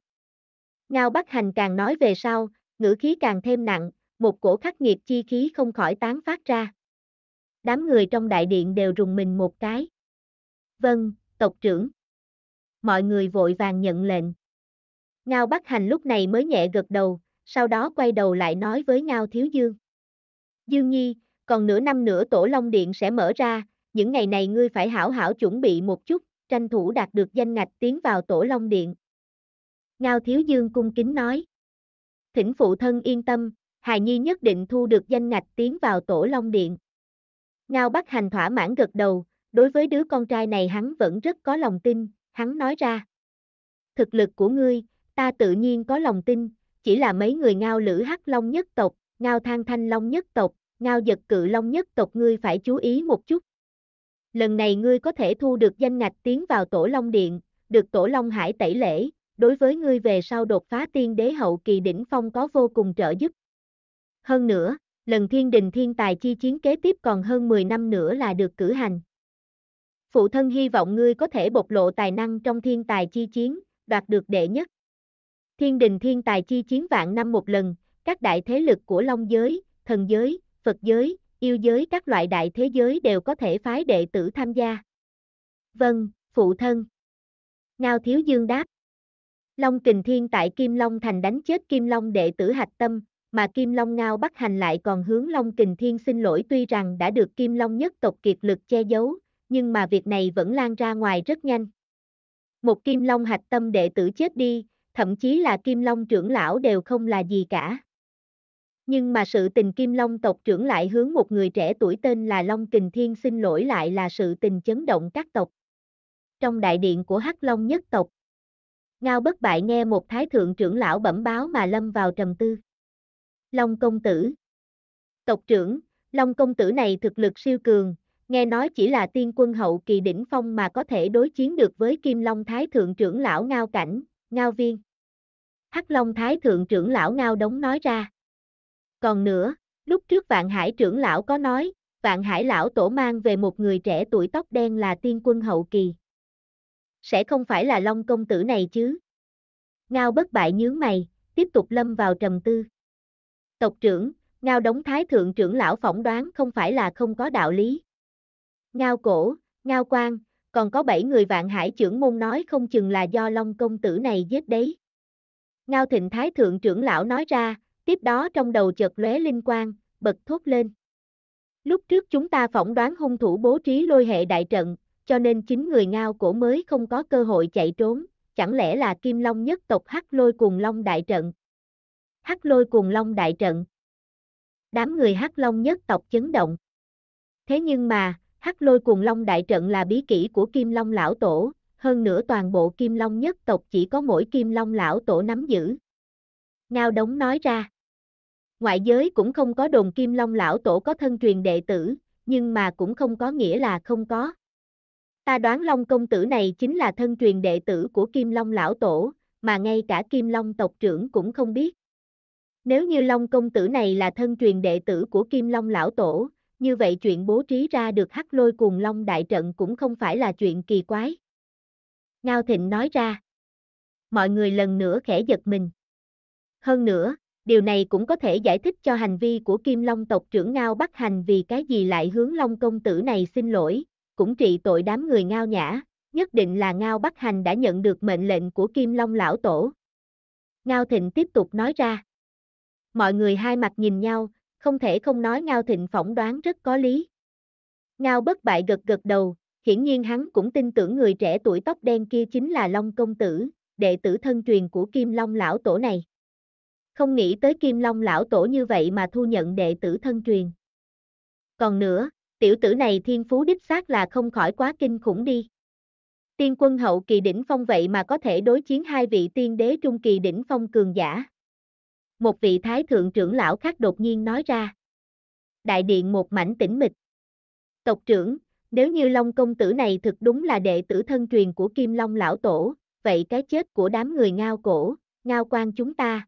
Ngao Bắc Hành càng nói về sau, ngữ khí càng thêm nặng, một cổ khắc nghiệt chi khí không khỏi tán phát ra. Đám người trong đại điện đều rùng mình một cái. Vâng, tộc trưởng. Mọi người vội vàng nhận lệnh. Ngao Bắc Hành lúc này mới nhẹ gật đầu, sau đó quay đầu lại nói với Ngao Thiếu Dương. Dương Nhi, còn nửa năm nữa tổ long điện sẽ mở ra, những ngày này ngươi phải hảo hảo chuẩn bị một chút, tranh thủ đạt được danh ngạch tiến vào tổ long điện. Ngao Thiếu Dương cung kính nói. Thỉnh phụ thân yên tâm, hài nhi nhất định thu được danh ngạch tiến vào tổ long điện. Ngao Bắc Hành thỏa mãn gật đầu, đối với đứa con trai này hắn vẫn rất có lòng tin, hắn nói ra. Thực lực của ngươi, ta tự nhiên có lòng tin, chỉ là mấy người ngao lữ hắc long nhất tộc, ngao thang thanh long nhất tộc, ngao giật cự long nhất tộc ngươi phải chú ý một chút. Lần này ngươi có thể thu được danh ngạch tiến vào tổ long điện, được tổ long hải tẩy lễ, đối với ngươi về sau đột phá tiên đế hậu kỳ đỉnh phong có vô cùng trợ giúp. Hơn nữa, lần thiên đình thiên tài chi chiến kế tiếp còn hơn 10 năm nữa là được cử hành. Phụ thân hy vọng ngươi có thể bộc lộ tài năng trong thiên tài chi chiến, đoạt được đệ nhất. Thiên đình thiên tài chi chiến vạn năm một lần, các đại thế lực của Long giới, Thần giới, Phật giới, yêu giới các loại đại thế giới đều có thể phái đệ tử tham gia. Vâng, phụ thân. Ngao Thiếu Dương đáp. Long Kình Thiên tại Kim Long Thành đánh chết Kim Long đệ tử Hạch Tâm, mà Kim Long Ngao Bắc Hành lại còn hướng Long Kình Thiên xin lỗi tuy rằng đã được Kim Long nhất tộc kiệt lực che giấu, nhưng mà việc này vẫn lan ra ngoài rất nhanh. Một Kim Long Hạch Tâm đệ tử chết đi, thậm chí là Kim Long trưởng lão đều không là gì cả. Nhưng mà sự tình Kim Long tộc trưởng lại hướng một người trẻ tuổi tên là Long Kình Thiên xin lỗi lại là sự tình chấn động các tộc. Trong đại điện của Hắc Long nhất tộc, Ngao bất bại nghe một thái thượng trưởng lão bẩm báo mà lâm vào trầm tư. Long công tử Tộc trưởng, Long công tử này thực lực siêu cường, nghe nói chỉ là tiên quân hậu kỳ đỉnh phong mà có thể đối chiến được với Kim Long thái thượng trưởng lão Ngao Cảnh, Ngao Viên. Hắc Long thái thượng trưởng lão Ngao Đống nói ra. Còn nữa, lúc trước Vạn Hải trưởng lão có nói, Vạn Hải lão tổ mang về một người trẻ tuổi tóc đen là tiên quân hậu kỳ. Sẽ không phải là Long công tử này chứ? Ngao bất bại nhướng mày, tiếp tục lâm vào trầm tư. Tộc trưởng, Ngao đóng thái thượng trưởng lão phỏng đoán không phải là không có đạo lý. Ngao cổ, Ngao quang, còn có bảy người vạn hải trưởng môn nói không chừng là do Long công tử này giết đấy. Ngao thịnh thái thượng trưởng lão nói ra, Tiếp đó trong đầu chợt lóe linh quang, bật thốt lên. Lúc trước chúng ta phỏng đoán hung thủ bố trí lôi hệ đại trận, cho nên chính người ngao cổ mới không có cơ hội chạy trốn, chẳng lẽ là kim long nhất tộc hắc lôi cuồng long đại trận. Hắc lôi cuồng long đại trận. Đám người hắc long nhất tộc chấn động. Thế nhưng mà, hắc lôi cuồng long đại trận là bí kỷ của kim long lão tổ, hơn nữa toàn bộ kim long nhất tộc chỉ có mỗi kim long lão tổ nắm giữ. Ngao đống nói ra ngoại giới cũng không có đồn kim long lão tổ có thân truyền đệ tử, nhưng mà cũng không có nghĩa là không có. Ta đoán long công tử này chính là thân truyền đệ tử của kim long lão tổ, mà ngay cả kim long tộc trưởng cũng không biết. Nếu như long công tử này là thân truyền đệ tử của kim long lão tổ, như vậy chuyện bố trí ra được hắc lôi cuồng long đại trận cũng không phải là chuyện kỳ quái. Ngao Thịnh nói ra. Mọi người lần nữa khẽ giật mình. Hơn nữa, điều này cũng có thể giải thích cho hành vi của Kim Long tộc trưởng Ngao Bắc Hành vì cái gì lại hướng Long công tử này xin lỗi, cũng trị tội đám người Ngao Nhã, nhất định là Ngao Bắc Hành đã nhận được mệnh lệnh của Kim Long lão tổ. Ngao Thịnh tiếp tục nói ra. Mọi người hai mặt nhìn nhau, không thể không nói Ngao Thịnh phỏng đoán rất có lý. Ngao bất bại gật gật đầu, hiển nhiên hắn cũng tin tưởng người trẻ tuổi tóc đen kia chính là Long Công Tử, đệ tử thân truyền của Kim Long lão tổ này không nghĩ tới kim long lão tổ như vậy mà thu nhận đệ tử thân truyền. Còn nữa, tiểu tử này thiên phú đích xác là không khỏi quá kinh khủng đi. Tiên quân hậu kỳ đỉnh phong vậy mà có thể đối chiến hai vị tiên đế trung kỳ đỉnh phong cường giả. Một vị thái thượng trưởng lão khác đột nhiên nói ra. Đại điện một mảnh tĩnh mịch. Tộc trưởng, nếu như Long công tử này thực đúng là đệ tử thân truyền của Kim Long lão tổ, vậy cái chết của đám người ngao cổ, ngao quan chúng ta,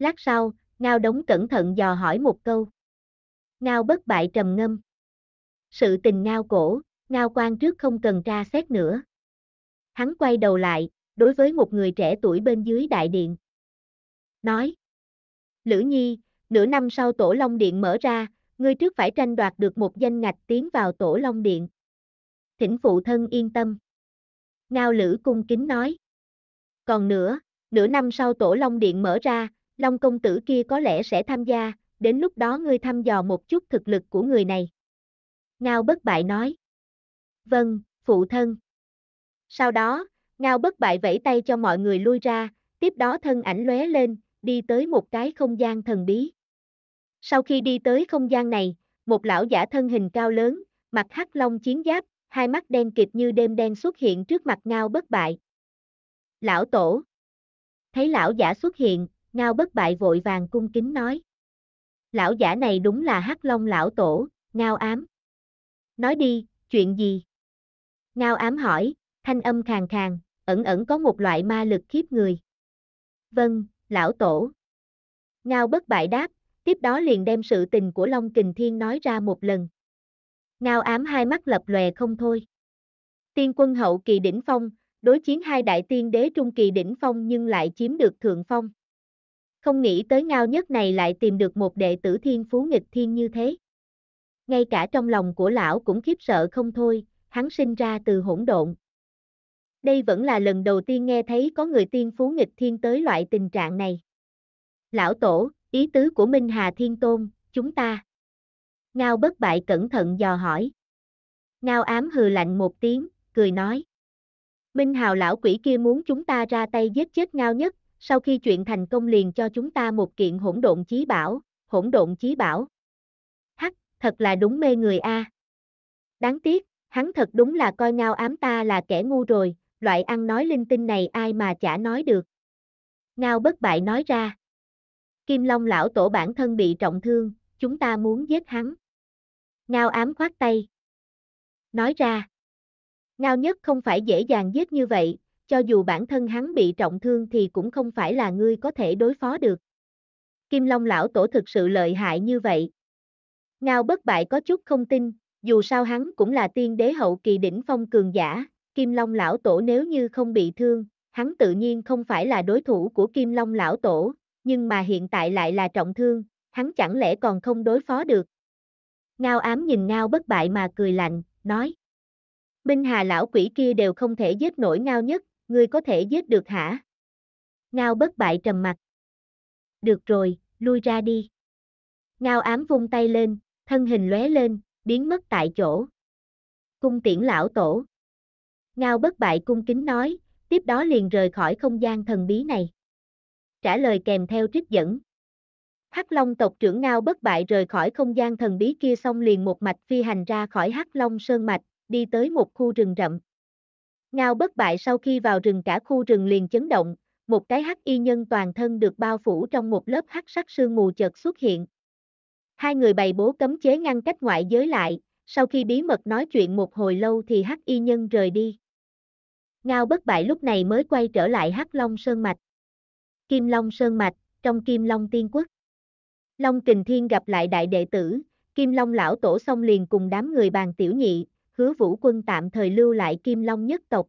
Lát sau, Ngao Đống cẩn thận dò hỏi một câu. Ngao bất bại trầm ngâm. Sự tình Ngao cổ, Ngao quan trước không cần tra xét nữa. Hắn quay đầu lại, đối với một người trẻ tuổi bên dưới đại điện. Nói. Lữ Nhi, nửa năm sau Tổ Long Điện mở ra, ngươi trước phải tranh đoạt được một danh ngạch tiến vào Tổ Long Điện. Thỉnh phụ thân yên tâm. Ngao Lữ cung kính nói. Còn nữa, nửa năm sau Tổ Long Điện mở ra, Long công tử kia có lẽ sẽ tham gia, đến lúc đó ngươi thăm dò một chút thực lực của người này. Ngao bất bại nói. Vâng, phụ thân. Sau đó, Ngao bất bại vẫy tay cho mọi người lui ra, tiếp đó thân ảnh lóe lên, đi tới một cái không gian thần bí. Sau khi đi tới không gian này, một lão giả thân hình cao lớn, mặt hắc long chiến giáp, hai mắt đen kịt như đêm đen xuất hiện trước mặt Ngao bất bại. Lão tổ. Thấy lão giả xuất hiện, Ngao bất bại vội vàng cung kính nói. Lão giả này đúng là hắc long lão tổ, ngao ám. Nói đi, chuyện gì? Ngao ám hỏi, thanh âm khàn khàn, ẩn ẩn có một loại ma lực khiếp người. Vâng, lão tổ. Ngao bất bại đáp, tiếp đó liền đem sự tình của Long Kình Thiên nói ra một lần. Ngao ám hai mắt lập lòe không thôi. Tiên quân hậu kỳ đỉnh phong, đối chiến hai đại tiên đế trung kỳ đỉnh phong nhưng lại chiếm được thượng phong. Không nghĩ tới ngao nhất này lại tìm được một đệ tử thiên phú nghịch thiên như thế. Ngay cả trong lòng của lão cũng khiếp sợ không thôi, hắn sinh ra từ hỗn độn. Đây vẫn là lần đầu tiên nghe thấy có người tiên phú nghịch thiên tới loại tình trạng này. Lão tổ, ý tứ của Minh Hà Thiên Tôn, chúng ta. Ngao bất bại cẩn thận dò hỏi. Ngao ám hừ lạnh một tiếng, cười nói. Minh Hào lão quỷ kia muốn chúng ta ra tay giết chết Ngao nhất, sau khi chuyện thành công liền cho chúng ta một kiện hỗn độn chí bảo, hỗn độn chí bảo. Hắc, thật là đúng mê người a. Đáng tiếc, hắn thật đúng là coi ngao ám ta là kẻ ngu rồi, loại ăn nói linh tinh này ai mà chả nói được. Ngao bất bại nói ra. Kim Long lão tổ bản thân bị trọng thương, chúng ta muốn giết hắn. Ngao ám khoát tay. Nói ra. Ngao nhất không phải dễ dàng giết như vậy, cho dù bản thân hắn bị trọng thương thì cũng không phải là ngươi có thể đối phó được. Kim Long lão tổ thực sự lợi hại như vậy. Ngao bất bại có chút không tin, dù sao hắn cũng là tiên đế hậu kỳ đỉnh phong cường giả, Kim Long lão tổ nếu như không bị thương, hắn tự nhiên không phải là đối thủ của Kim Long lão tổ, nhưng mà hiện tại lại là trọng thương, hắn chẳng lẽ còn không đối phó được. Ngao ám nhìn Ngao bất bại mà cười lạnh, nói. Minh Hà lão quỷ kia đều không thể giết nổi Ngao nhất, ngươi có thể giết được hả? Ngao bất bại trầm mặt. Được rồi, lui ra đi. Ngao ám vung tay lên, thân hình lóe lên, biến mất tại chỗ. Cung tiễn lão tổ. Ngao bất bại cung kính nói, tiếp đó liền rời khỏi không gian thần bí này. Trả lời kèm theo trích dẫn. Hắc Long tộc trưởng Ngao bất bại rời khỏi không gian thần bí kia xong liền một mạch phi hành ra khỏi Hắc Long sơn mạch, đi tới một khu rừng rậm. Ngao bất bại sau khi vào rừng cả khu rừng liền chấn động, một cái hắc y nhân toàn thân được bao phủ trong một lớp hắc sắc sương mù chợt xuất hiện. Hai người bày bố cấm chế ngăn cách ngoại giới lại, sau khi bí mật nói chuyện một hồi lâu thì hắc y nhân rời đi. Ngao bất bại lúc này mới quay trở lại hắc long sơn mạch. Kim long sơn mạch, trong kim long tiên quốc. Long kình thiên gặp lại đại đệ tử, kim long lão tổ xong liền cùng đám người bàn tiểu nhị, hứa vũ quân tạm thời lưu lại kim long nhất tộc.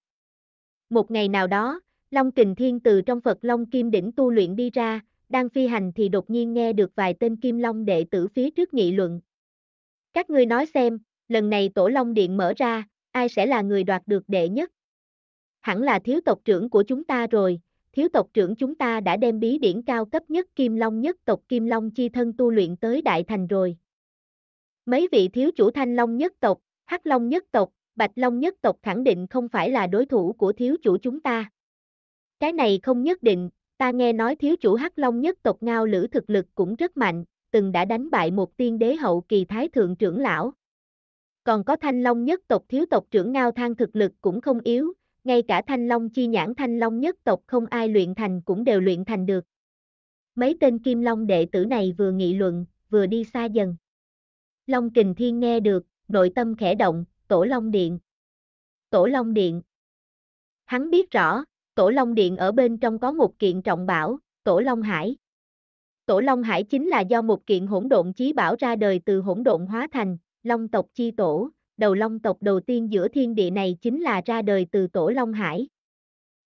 Một ngày nào đó, Long Kình Thiên từ trong Phật Long Kim Đỉnh tu luyện đi ra, đang phi hành thì đột nhiên nghe được vài tên Kim Long đệ tử phía trước nghị luận. Các ngươi nói xem, lần này Tổ Long Điện mở ra, ai sẽ là người đoạt được đệ nhất? Hẳn là thiếu tộc trưởng của chúng ta rồi, thiếu tộc trưởng chúng ta đã đem bí điển cao cấp nhất Kim Long nhất tộc Kim Long chi thân tu luyện tới Đại Thành rồi. Mấy vị thiếu chủ thanh long nhất tộc, Hắc Long nhất tộc, Bạch Long nhất tộc khẳng định không phải là đối thủ của thiếu chủ chúng ta. Cái này không nhất định, ta nghe nói thiếu chủ Hắc Long nhất tộc ngao lữ thực lực cũng rất mạnh, từng đã đánh bại một tiên đế hậu kỳ thái thượng trưởng lão. Còn có thanh long nhất tộc thiếu tộc trưởng ngao thang thực lực cũng không yếu, ngay cả thanh long chi nhãn thanh long nhất tộc không ai luyện thành cũng đều luyện thành được. Mấy tên kim long đệ tử này vừa nghị luận, vừa đi xa dần. Long kình thiên nghe được, nội tâm khẽ động, Tổ Long Điện. Tổ Long Điện. Hắn biết rõ, Tổ Long Điện ở bên trong có một kiện trọng bảo, Tổ Long Hải. Tổ Long Hải chính là do một kiện hỗn độn chí bảo ra đời từ hỗn độn hóa thành, Long tộc chi tổ, đầu Long tộc đầu tiên giữa thiên địa này chính là ra đời từ Tổ Long Hải.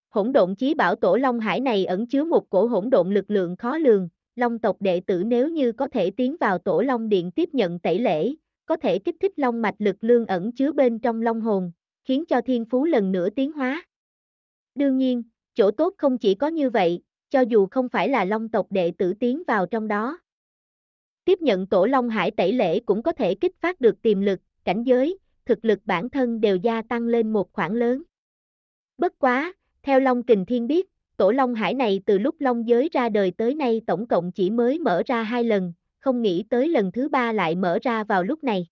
Hỗn độn chí bảo Tổ Long Hải này ẩn chứa một cổ hỗn độn lực lượng khó lường, Long tộc đệ tử nếu như có thể tiến vào Tổ Long Điện tiếp nhận tẩy lễ, có thể kích thích long mạch lực lương ẩn chứa bên trong long hồn, khiến cho thiên phú lần nữa tiến hóa. Đương nhiên, chỗ tốt không chỉ có như vậy, cho dù không phải là long tộc đệ tử tiến vào trong đó. Tiếp nhận tổ long hải tẩy lễ cũng có thể kích phát được tiềm lực, cảnh giới, thực lực bản thân đều gia tăng lên một khoảng lớn. Bất quá, theo Long Kình Thiên biết, tổ Long Hải này từ lúc Long giới ra đời tới nay tổng cộng chỉ mới mở ra hai lần, không nghĩ tới lần thứ ba lại mở ra vào lúc này.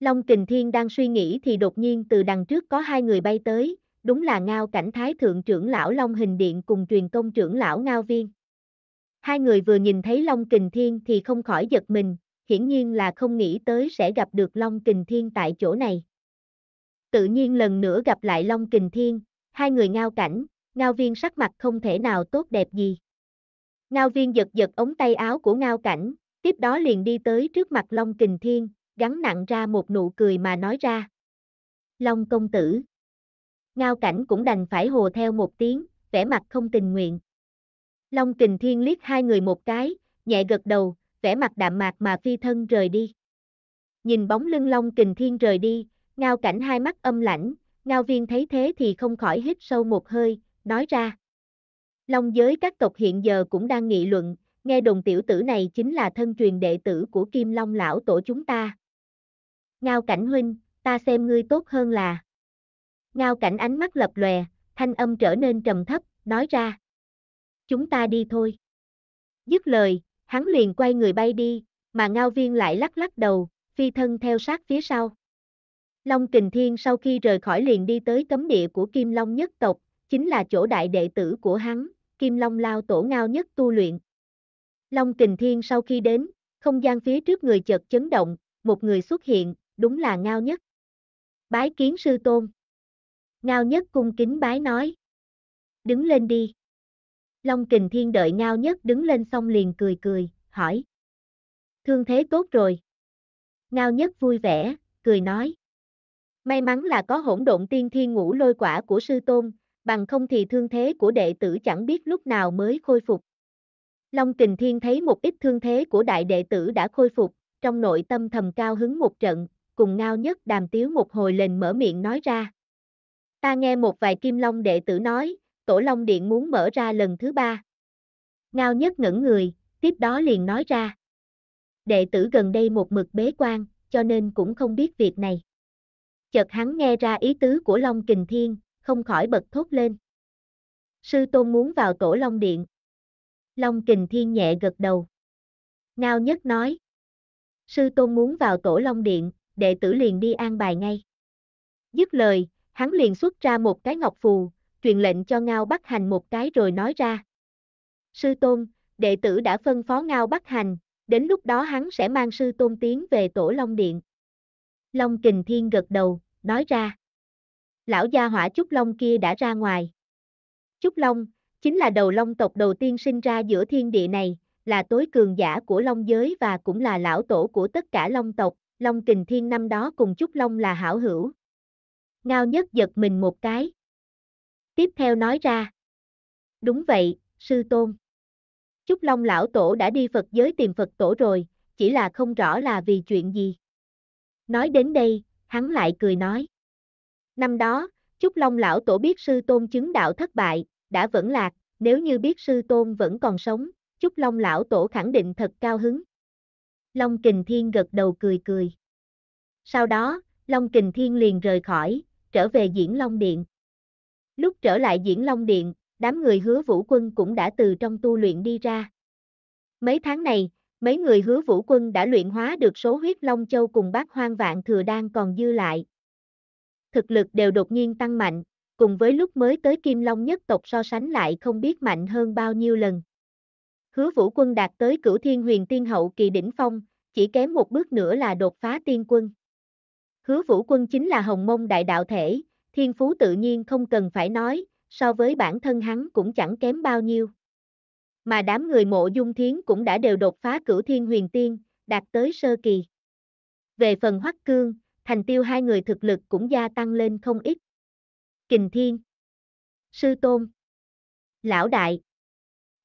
Long Kình Thiên đang suy nghĩ thì đột nhiên từ đằng trước có hai người bay tới, đúng là Ngao Cảnh Thái Thượng trưởng lão Long Hình Điện cùng truyền công trưởng lão Ngao Viên. Hai người vừa nhìn thấy Long Kình Thiên thì không khỏi giật mình, hiển nhiên là không nghĩ tới sẽ gặp được Long Kình Thiên tại chỗ này. Tự nhiên lần nữa gặp lại Long Kình Thiên, hai người Ngao Cảnh, Ngao Viên sắc mặt không thể nào tốt đẹp gì. Ngao Viên giật giật ống tay áo của Ngao Cảnh, Tiếp đó liền đi tới trước mặt Long Kình Thiên, gắn nặng ra một nụ cười mà nói ra. Long công tử. Ngao cảnh cũng đành phải hồ theo một tiếng, vẻ mặt không tình nguyện. Long Kình Thiên liếc hai người một cái, nhẹ gật đầu, vẻ mặt đạm mạc mà phi thân rời đi. Nhìn bóng lưng Long Kình Thiên rời đi, Ngao cảnh hai mắt âm lãnh, Ngao viên thấy thế thì không khỏi hít sâu một hơi, nói ra. Long giới các tộc hiện giờ cũng đang nghị luận, nghe đồng tiểu tử này chính là thân truyền đệ tử của Kim Long lão tổ chúng ta. Ngao cảnh huynh, ta xem ngươi tốt hơn là. Ngao cảnh ánh mắt lập lòe, thanh âm trở nên trầm thấp, nói ra. Chúng ta đi thôi. Dứt lời, hắn liền quay người bay đi, mà Ngao Viên lại lắc lắc đầu, phi thân theo sát phía sau. Long Kình Thiên sau khi rời khỏi liền đi tới cấm địa của Kim Long nhất tộc, chính là chỗ đại đệ tử của hắn, Kim Long lao tổ Ngao nhất tu luyện. Long kình thiên sau khi đến, không gian phía trước người chợt chấn động, một người xuất hiện, đúng là Ngao Nhất. Bái kiến sư tôn. Ngao Nhất cung kính bái nói. Đứng lên đi. Long kình thiên đợi Ngao Nhất đứng lên xong liền cười cười, hỏi. Thương thế tốt rồi. Ngao Nhất vui vẻ, cười nói. May mắn là có hỗn độn tiên thiên ngũ lôi quả của sư tôn, bằng không thì thương thế của đệ tử chẳng biết lúc nào mới khôi phục. Long Kình Thiên thấy một ít thương thế của đại đệ tử đã khôi phục, trong nội tâm thầm cao hứng một trận, cùng ngao nhất đàm tiếu một hồi lên mở miệng nói ra. Ta nghe một vài kim long đệ tử nói, tổ long điện muốn mở ra lần thứ ba. Ngao nhất ngẩn người, tiếp đó liền nói ra. Đệ tử gần đây một mực bế quan, cho nên cũng không biết việc này. Chợt hắn nghe ra ý tứ của Long Kình Thiên, không khỏi bật thốt lên. Sư Tôn muốn vào tổ Long Điện, Long Kình Thiên nhẹ gật đầu. Ngao nhất nói. Sư tôn muốn vào tổ Long Điện, đệ tử liền đi an bài ngay. Dứt lời, hắn liền xuất ra một cái ngọc phù, truyền lệnh cho Ngao Bắc Hành một cái rồi nói ra. Sư tôn, đệ tử đã phân phó Ngao Bắc Hành, đến lúc đó hắn sẽ mang sư tôn tiến về tổ Long Điện. Long Kình Thiên gật đầu, nói ra. Lão gia hỏa Trúc Long kia đã ra ngoài. Trúc Long, Chính là đầu long tộc đầu tiên sinh ra giữa thiên địa này, là tối cường giả của long giới và cũng là lão tổ của tất cả long tộc, long kình thiên năm đó cùng chúc long là hảo hữu. Ngao nhất giật mình một cái. Tiếp theo nói ra. Đúng vậy, sư tôn. Chúc long lão tổ đã đi Phật giới tìm Phật tổ rồi, chỉ là không rõ là vì chuyện gì. Nói đến đây, hắn lại cười nói. Năm đó, Chúc Long lão tổ biết sư tôn chứng đạo thất bại, đã vẫn lạc, nếu như biết sư tôn vẫn còn sống, chúc Long lão tổ khẳng định thật cao hứng. Long Kình Thiên gật đầu cười cười. Sau đó, Long Kình Thiên liền rời khỏi, trở về Diễn Long Điện. Lúc trở lại Diễn Long Điện, đám người hứa vũ quân cũng đã từ trong tu luyện đi ra. Mấy tháng này, mấy người hứa vũ quân đã luyện hóa được số huyết Long Châu cùng bát hoang vạn thừa đang còn dư lại. Thực lực đều đột nhiên tăng mạnh, cùng với lúc mới tới Kim Long nhất tộc so sánh lại không biết mạnh hơn bao nhiêu lần. Hứa vũ quân đạt tới cửu thiên huyền tiên hậu kỳ đỉnh phong, chỉ kém một bước nữa là đột phá tiên quân. Hứa vũ quân chính là hồng mông đại đạo thể, thiên phú tự nhiên không cần phải nói, so với bản thân hắn cũng chẳng kém bao nhiêu. Mà đám người mộ dung thiến cũng đã đều đột phá cửu thiên huyền tiên, đạt tới sơ kỳ. Về phần hoắc cương, thành tiêu hai người thực lực cũng gia tăng lên không ít. Kình Thiên, Sư Tôn, Lão Đại.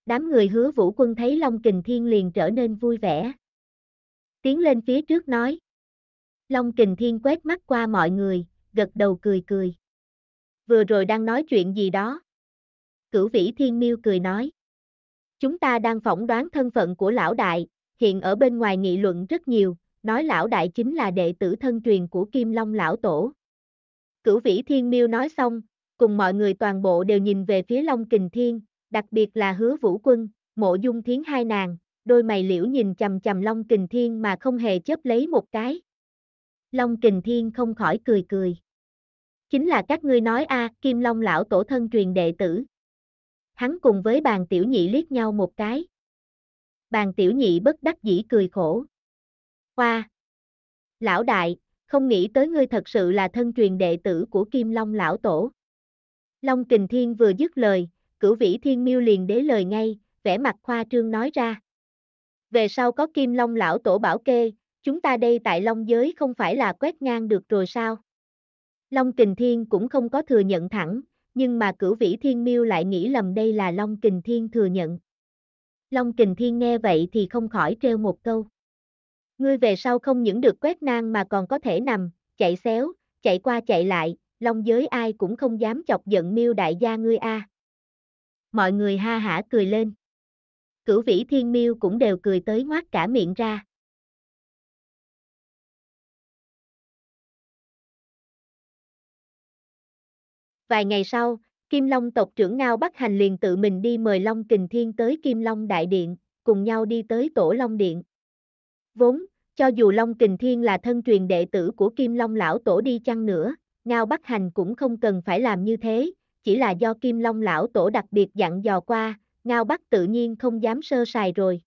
Đám người hứa vũ quân thấy Long Kình Thiên liền trở nên vui vẻ. Tiến lên phía trước nói. Long Kình Thiên quét mắt qua mọi người, gật đầu cười cười. Vừa rồi đang nói chuyện gì đó? Cửu Vĩ Thiên Miêu cười nói. Chúng ta đang phỏng đoán thân phận của Lão Đại, hiện ở bên ngoài nghị luận rất nhiều, nói Lão Đại chính là đệ tử thân truyền của Kim Long Lão Tổ. Cửu vĩ thiên miêu nói xong, cùng mọi người toàn bộ đều nhìn về phía Long Kình Thiên, đặc biệt là hứa vũ quân, mộ dung thiến hai nàng, đôi mày liễu nhìn chằm chằm Long Kình Thiên mà không hề chớp lấy một cái. Long Kình Thiên không khỏi cười cười. Chính là các ngươi nói a, à, Kim Long lão tổ thân truyền đệ tử. Hắn cùng với bàn tiểu nhị liếc nhau một cái. Bàn tiểu nhị bất đắc dĩ cười khổ. Hoa! Lão đại, không nghĩ tới ngươi thật sự là thân truyền đệ tử của Kim Long Lão Tổ. Long Kình Thiên vừa dứt lời, cửu vĩ thiên miêu liền đế lời ngay, vẻ mặt khoa trương nói ra. Về sau có Kim Long Lão Tổ bảo kê, chúng ta đây tại Long Giới không phải là quét ngang được rồi sao? Long Kình Thiên cũng không có thừa nhận thẳng, nhưng mà cửu vĩ thiên miêu lại nghĩ lầm đây là Long Kình Thiên thừa nhận. Long Kình Thiên nghe vậy thì không khỏi treo một câu. Ngươi về sau không những được quét nang mà còn có thể nằm, chạy xéo, chạy qua chạy lại, long giới ai cũng không dám chọc giận miêu đại gia ngươi a. À. Mọi người ha hả cười lên. Cửu vĩ thiên miêu cũng đều cười tới ngoác cả miệng ra. Vài ngày sau, Kim Long tộc trưởng Ngao Bắc Hành liền tự mình đi mời Long Kình Thiên tới Kim Long Đại Điện, cùng nhau đi tới Tổ Long Điện. Vốn, cho dù Long Kình Thiên là thân truyền đệ tử của Kim Long Lão Tổ đi chăng nữa, Ngao Bắc Hành cũng không cần phải làm như thế, chỉ là do Kim Long Lão Tổ đặc biệt dặn dò qua, Ngao Bắc tự nhiên không dám sơ sài rồi.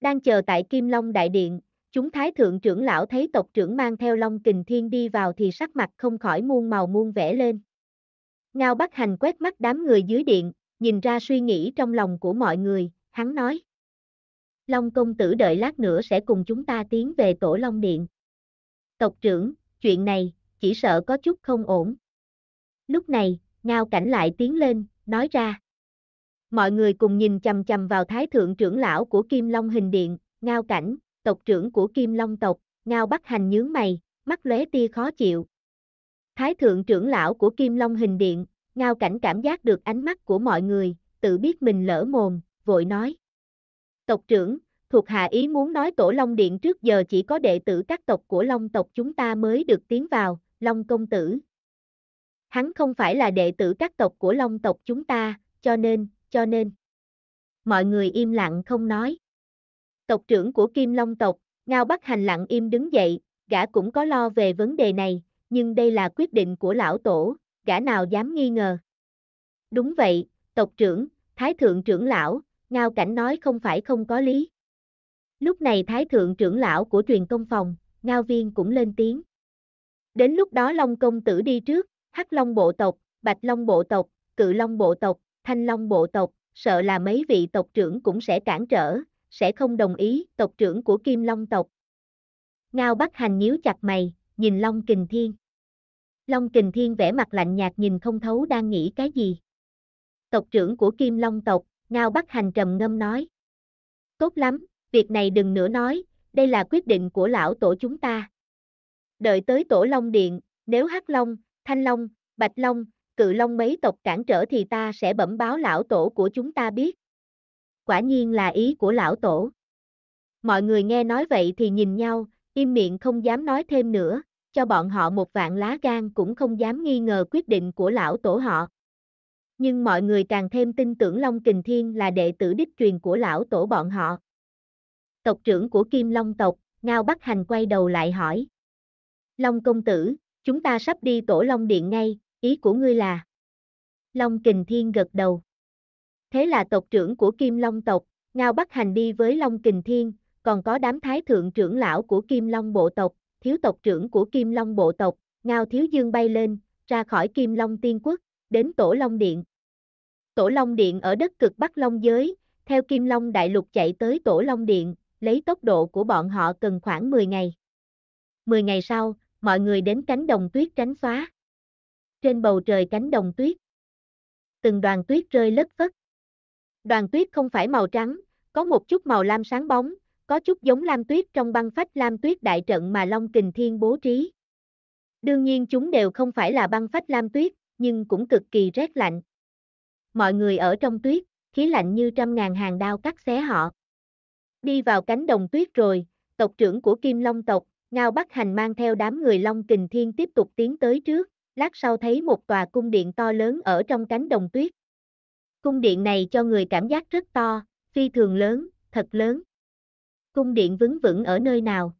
Đang chờ tại Kim Long Đại Điện, chúng Thái Thượng trưởng lão thấy tộc trưởng mang theo Long Kình Thiên đi vào thì sắc mặt không khỏi muôn màu muôn vẻ lên. Ngao Bắc Hành quét mắt đám người dưới điện, nhìn ra suy nghĩ trong lòng của mọi người, hắn nói. Long công tử đợi lát nữa sẽ cùng chúng ta tiến về tổ Long Điện. Tộc trưởng, chuyện này, chỉ sợ có chút không ổn. Lúc này, Ngao Cảnh lại tiến lên, nói ra. Mọi người cùng nhìn chầm chầm vào Thái Thượng trưởng lão của Kim Long Hình Điện, Ngao Cảnh, tộc trưởng của Kim Long tộc, Ngao Bắc Hành nhướng mày, mắt lóe tia khó chịu. Thái Thượng trưởng lão của Kim Long Hình Điện, Ngao Cảnh cảm giác được ánh mắt của mọi người, tự biết mình lỡ mồm, vội nói. Tộc trưởng, thuộc hạ ý muốn nói tổ Long Điện trước giờ chỉ có đệ tử các tộc của Long tộc chúng ta mới được tiến vào, Long công tử. Hắn không phải là đệ tử các tộc của Long tộc chúng ta, cho nên, cho nên. Mọi người im lặng không nói. Tộc trưởng của Kim Long tộc, Ngao Bắc Hành lặng im đứng dậy, gã cũng có lo về vấn đề này, nhưng đây là quyết định của lão tổ, gã nào dám nghi ngờ. Đúng vậy, tộc trưởng, thái thượng trưởng lão, Ngao Cảnh nói không phải không có lý. Lúc này Thái Thượng trưởng lão của truyền công phòng, Ngao Viên cũng lên tiếng. Đến lúc đó Long Công Tử đi trước, Hắc Long Bộ Tộc, Bạch Long Bộ Tộc, Cự Long Bộ Tộc, Thanh Long Bộ Tộc, sợ là mấy vị tộc trưởng cũng sẽ cản trở, sẽ không đồng ý tộc trưởng của Kim Long Tộc. Ngao Bắc Hành nhíu chặt mày, nhìn Long Kình Thiên. Long Kình Thiên vẻ mặt lạnh nhạt nhìn không thấu đang nghĩ cái gì. Tộc trưởng của Kim Long Tộc, Ngao Bắc Hành trầm ngâm nói. Tốt lắm, việc này đừng nữa nói, đây là quyết định của lão tổ chúng ta. Đợi tới tổ Long Điện, nếu Hắc Long, Thanh Long, Bạch Long, Cự Long mấy tộc cản trở thì ta sẽ bẩm báo lão tổ của chúng ta biết. Quả nhiên là ý của lão tổ. Mọi người nghe nói vậy thì nhìn nhau, im miệng không dám nói thêm nữa, cho bọn họ một vạn lá gan cũng không dám nghi ngờ quyết định của lão tổ họ nhưng mọi người càng thêm tin tưởng Long Kình Thiên là đệ tử đích truyền của lão tổ bọn họ. Tộc trưởng của Kim Long tộc, Ngao Bắc Hành quay đầu lại hỏi. Long công tử, chúng ta sắp đi tổ Long Điện ngay, ý của ngươi là? Long Kình Thiên gật đầu. Thế là tộc trưởng của Kim Long tộc, Ngao Bắc Hành đi với Long Kình Thiên, còn có đám thái thượng trưởng lão của Kim Long bộ tộc, thiếu tộc trưởng của Kim Long bộ tộc, Ngao Thiếu Dương bay lên, ra khỏi Kim Long Tiên Quốc, đến Tổ Long Điện. Tổ Long Điện ở đất cực Bắc Long Giới, theo Kim Long Đại Lục chạy tới Tổ Long Điện, lấy tốc độ của bọn họ cần khoảng 10 ngày. 10 ngày sau, mọi người đến cánh đồng tuyết tránh xóa. Trên bầu trời cánh đồng tuyết, từng đoàn tuyết rơi lất phất. Đoàn tuyết không phải màu trắng, có một chút màu lam sáng bóng, có chút giống lam tuyết trong băng phách lam tuyết đại trận mà Long Kình Thiên bố trí. Đương nhiên chúng đều không phải là băng phách lam tuyết, nhưng cũng cực kỳ rét lạnh mọi người ở trong tuyết, khí lạnh như trăm ngàn hàng đao cắt xé họ. Đi vào cánh đồng tuyết rồi, tộc trưởng của Kim Long tộc, Ngao Bắc Hành mang theo đám người Long Kình Thiên tiếp tục tiến tới trước, lát sau thấy một tòa cung điện to lớn ở trong cánh đồng tuyết. Cung điện này cho người cảm giác rất to, phi thường lớn, thật lớn. Cung điện vững vững ở nơi nào?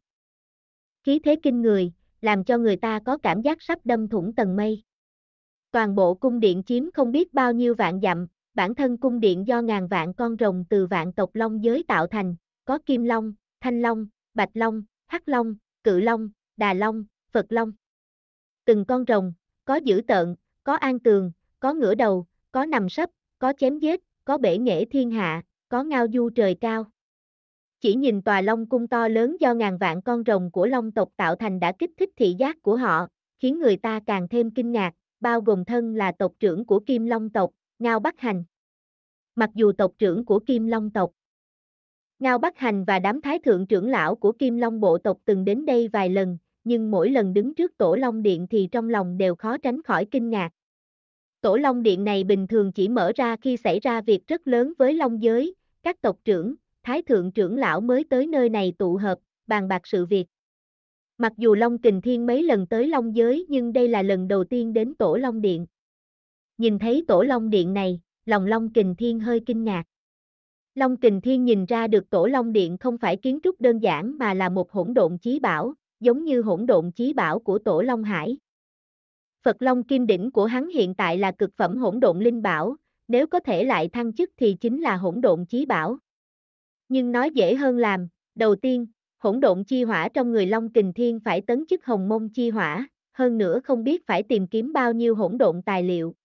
Khí thế kinh người, làm cho người ta có cảm giác sắp đâm thủng tầng mây toàn bộ cung điện chiếm không biết bao nhiêu vạn dặm, bản thân cung điện do ngàn vạn con rồng từ vạn tộc long giới tạo thành, có kim long, thanh long, bạch long, hắc long, cự long, đà long, phật long. Từng con rồng, có dữ tợn, có an tường, có ngửa đầu, có nằm sấp, có chém giết, có bể nghệ thiên hạ, có ngao du trời cao. Chỉ nhìn tòa long cung to lớn do ngàn vạn con rồng của long tộc tạo thành đã kích thích thị giác của họ, khiến người ta càng thêm kinh ngạc, bao gồm thân là tộc trưởng của Kim Long tộc, Ngao Bắc Hành. Mặc dù tộc trưởng của Kim Long tộc, Ngao Bắc Hành và đám thái thượng trưởng lão của Kim Long bộ tộc từng đến đây vài lần, nhưng mỗi lần đứng trước tổ Long Điện thì trong lòng đều khó tránh khỏi kinh ngạc. Tổ Long Điện này bình thường chỉ mở ra khi xảy ra việc rất lớn với Long giới, các tộc trưởng, thái thượng trưởng lão mới tới nơi này tụ hợp, bàn bạc sự việc. Mặc dù Long Kình Thiên mấy lần tới Long Giới nhưng đây là lần đầu tiên đến Tổ Long Điện. Nhìn thấy Tổ Long Điện này, lòng Long Kình Thiên hơi kinh ngạc. Long Kình Thiên nhìn ra được Tổ Long Điện không phải kiến trúc đơn giản mà là một hỗn độn chí bảo, giống như hỗn độn chí bảo của Tổ Long Hải. Phật Long Kim Đỉnh của hắn hiện tại là cực phẩm hỗn độn linh bảo, nếu có thể lại thăng chức thì chính là hỗn độn chí bảo. Nhưng nói dễ hơn làm, đầu tiên, hỗn độn chi hỏa trong người Long Kình Thiên phải tấn chức hồng mông chi hỏa, hơn nữa không biết phải tìm kiếm bao nhiêu hỗn độn tài liệu.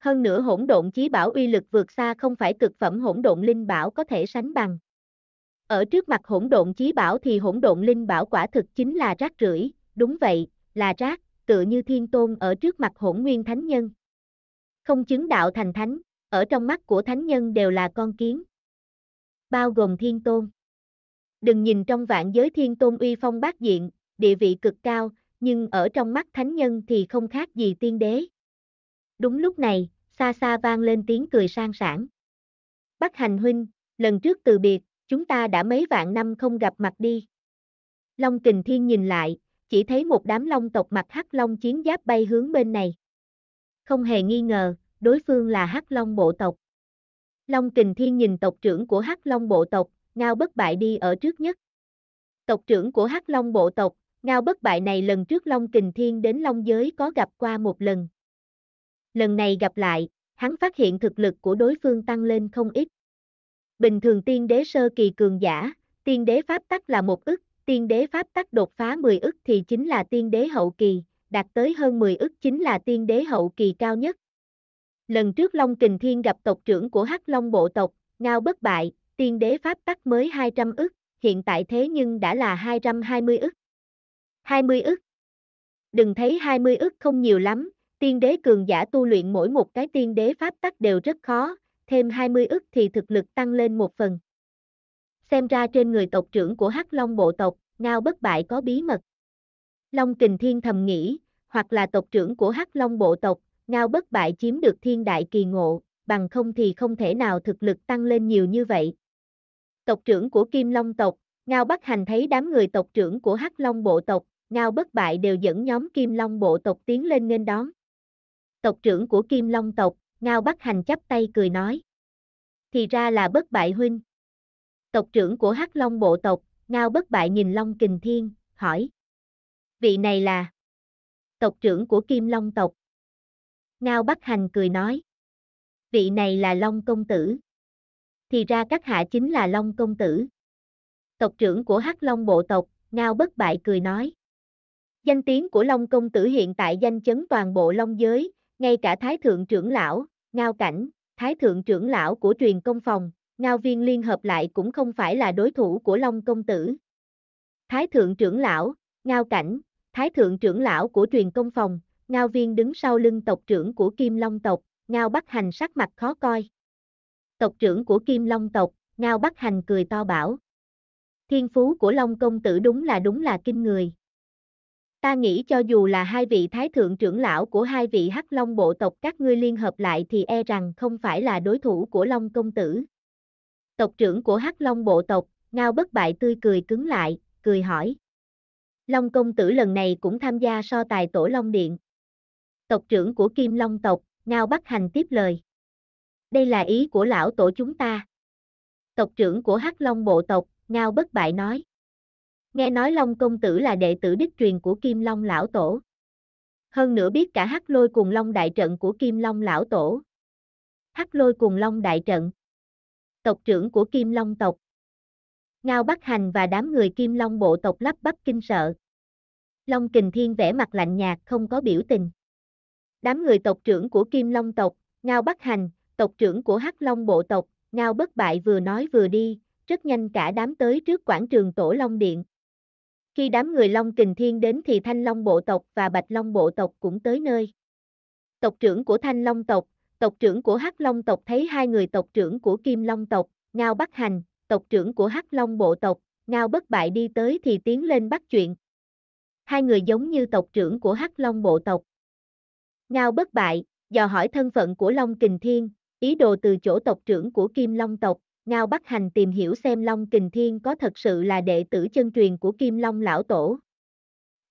Hơn nữa hỗn độn chí bảo uy lực vượt xa không phải cực phẩm hỗn độn linh bảo có thể sánh bằng. Ở trước mặt hỗn độn chí bảo thì hỗn độn linh bảo quả thực chính là rác rưởi, đúng vậy, là rác, tựa như thiên tôn ở trước mặt hỗn nguyên thánh nhân. Không chứng đạo thành thánh, ở trong mắt của thánh nhân đều là con kiến. Bao gồm thiên tôn đừng nhìn trong vạn giới thiên tôn uy phong bát diện, địa vị cực cao, nhưng ở trong mắt thánh nhân thì không khác gì tiên đế. Đúng lúc này, xa xa vang lên tiếng cười sang sảng. Bắc hành huynh, lần trước từ biệt, chúng ta đã mấy vạn năm không gặp mặt đi. Long kình thiên nhìn lại, chỉ thấy một đám long tộc mặt hắc long chiến giáp bay hướng bên này. Không hề nghi ngờ, đối phương là hắc long bộ tộc. Long kình thiên nhìn tộc trưởng của hắc long bộ tộc, Ngao Bất Bại đi ở trước nhất. Tộc trưởng của Hắc Long bộ tộc, Ngao Bất Bại này lần trước Long Kình Thiên đến Long Giới có gặp qua một lần. Lần này gặp lại, hắn phát hiện thực lực của đối phương tăng lên không ít. Bình thường tiên đế sơ kỳ cường giả, tiên đế pháp tắc là một ức, tiên đế pháp tắc đột phá 10 ức thì chính là tiên đế hậu kỳ, đạt tới hơn 10 ức chính là tiên đế hậu kỳ cao nhất. Lần trước Long Kình Thiên gặp tộc trưởng của Hắc Long bộ tộc, Ngao Bất Bại, tiên đế pháp tắc mới 200 ức, hiện tại thế nhưng đã là 220 ức. 20 ức. Đừng thấy 20 ức không nhiều lắm, tiên đế cường giả tu luyện mỗi một cái tiên đế pháp tắc đều rất khó, thêm 20 ức thì thực lực tăng lên một phần. Xem ra trên người tộc trưởng của Hắc Long bộ tộc, ngao bất bại có bí mật. Long Kình Thiên thầm nghĩ, hoặc là tộc trưởng của Hắc Long bộ tộc, ngao bất bại chiếm được thiên đại kỳ ngộ, bằng không thì không thể nào thực lực tăng lên nhiều như vậy tộc trưởng của Kim Long tộc, Ngao Bắc Hành thấy đám người tộc trưởng của Hắc Long bộ tộc, Ngao Bất Bại đều dẫn nhóm Kim Long bộ tộc tiến lên nghênh đón. Tộc trưởng của Kim Long tộc, Ngao Bắc Hành chắp tay cười nói. Thì ra là Bất Bại huynh. Tộc trưởng của Hắc Long bộ tộc, Ngao Bất Bại nhìn Long Kình Thiên, hỏi. Vị này là tộc trưởng của Kim Long tộc. Ngao Bắc Hành cười nói. Vị này là Long Công Tử thì ra các hạ chính là Long Công Tử. Tộc trưởng của Hắc Long bộ tộc, Ngao bất bại cười nói. Danh tiếng của Long Công Tử hiện tại danh chấn toàn bộ Long giới, ngay cả Thái Thượng trưởng lão, Ngao Cảnh, Thái Thượng trưởng lão của truyền công phòng, Ngao Viên liên hợp lại cũng không phải là đối thủ của Long Công Tử. Thái Thượng trưởng lão, Ngao Cảnh, Thái Thượng trưởng lão của truyền công phòng, Ngao Viên đứng sau lưng tộc trưởng của Kim Long tộc, Ngao Bắc Hành sắc mặt khó coi tộc trưởng của Kim Long tộc, Ngao Bắc Hành cười to bảo. Thiên phú của Long công tử đúng là đúng là kinh người. Ta nghĩ cho dù là hai vị thái thượng trưởng lão của hai vị Hắc Long bộ tộc các ngươi liên hợp lại thì e rằng không phải là đối thủ của Long công tử. Tộc trưởng của Hắc Long bộ tộc, Ngao Bất Bại tươi cười cứng lại, cười hỏi. Long công tử lần này cũng tham gia so tài tổ Long Điện. Tộc trưởng của Kim Long tộc, Ngao Bắc Hành tiếp lời đây là ý của lão tổ chúng ta. Tộc trưởng của Hắc Long bộ tộc, Ngao bất bại nói. Nghe nói Long công tử là đệ tử đích truyền của Kim Long lão tổ. Hơn nữa biết cả Hắc Lôi cùng Long đại trận của Kim Long lão tổ. Hắc Lôi cùng Long đại trận. Tộc trưởng của Kim Long tộc. Ngao Bắc Hành và đám người Kim Long bộ tộc lắp bắp kinh sợ. Long Kình Thiên vẻ mặt lạnh nhạt không có biểu tình. Đám người tộc trưởng của Kim Long tộc, Ngao Bắc Hành, tộc trưởng của Hắc Long bộ tộc, Ngao Bất Bại vừa nói vừa đi, rất nhanh cả đám tới trước quảng trường Tổ Long Điện. Khi đám người Long Kình Thiên đến thì Thanh Long bộ tộc và Bạch Long bộ tộc cũng tới nơi. Tộc trưởng của Thanh Long tộc, tộc trưởng của Hắc Long tộc thấy hai người tộc trưởng của Kim Long tộc, Ngao Bắc Hành, tộc trưởng của Hắc Long bộ tộc, Ngao Bất Bại đi tới thì tiến lên bắt chuyện. Hai người giống như tộc trưởng của Hắc Long bộ tộc. Ngao Bất Bại, dò hỏi thân phận của Long Kình Thiên, Ý đồ từ chỗ tộc trưởng của Kim Long tộc, Ngao Bắc Hành tìm hiểu xem Long Kình Thiên có thật sự là đệ tử chân truyền của Kim Long lão tổ.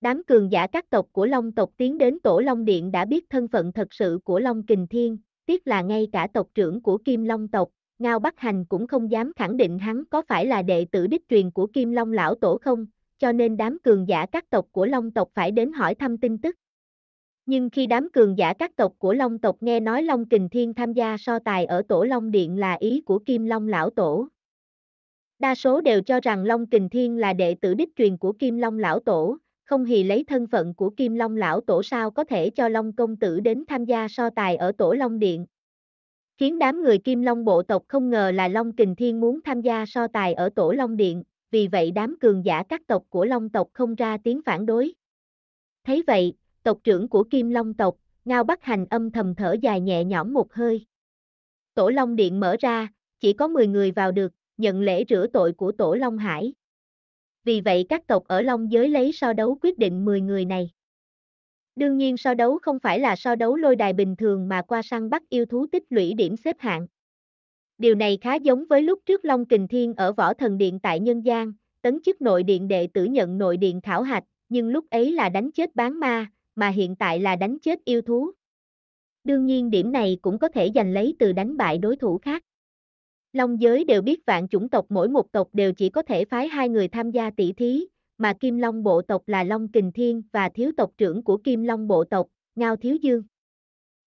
Đám cường giả các tộc của Long tộc tiến đến Tổ Long Điện đã biết thân phận thật sự của Long Kình Thiên, tiếc là ngay cả tộc trưởng của Kim Long tộc, Ngao Bắc Hành cũng không dám khẳng định hắn có phải là đệ tử đích truyền của Kim Long lão tổ không, cho nên đám cường giả các tộc của Long tộc phải đến hỏi thăm tin tức nhưng khi đám cường giả các tộc của Long tộc nghe nói Long Kình Thiên tham gia so tài ở Tổ Long Điện là ý của Kim Long Lão Tổ. Đa số đều cho rằng Long Kình Thiên là đệ tử đích truyền của Kim Long Lão Tổ, không hề lấy thân phận của Kim Long Lão Tổ sao có thể cho Long Công Tử đến tham gia so tài ở Tổ Long Điện. Khiến đám người Kim Long bộ tộc không ngờ là Long Kình Thiên muốn tham gia so tài ở Tổ Long Điện, vì vậy đám cường giả các tộc của Long tộc không ra tiếng phản đối. Thấy vậy, tộc trưởng của Kim Long tộc, Ngao Bắc Hành âm thầm thở dài nhẹ nhõm một hơi. Tổ Long Điện mở ra, chỉ có 10 người vào được, nhận lễ rửa tội của Tổ Long Hải. Vì vậy các tộc ở Long giới lấy so đấu quyết định 10 người này. Đương nhiên so đấu không phải là so đấu lôi đài bình thường mà qua săn bắt yêu thú tích lũy điểm xếp hạng. Điều này khá giống với lúc trước Long Kình Thiên ở Võ Thần Điện tại Nhân gian, tấn chức nội điện đệ tử nhận nội điện khảo hạch, nhưng lúc ấy là đánh chết bán ma, mà hiện tại là đánh chết yêu thú. Đương nhiên điểm này cũng có thể giành lấy từ đánh bại đối thủ khác. Long giới đều biết vạn chủng tộc mỗi một tộc đều chỉ có thể phái hai người tham gia tỷ thí, mà Kim Long bộ tộc là Long Kình Thiên và thiếu tộc trưởng của Kim Long bộ tộc, Ngao Thiếu Dương.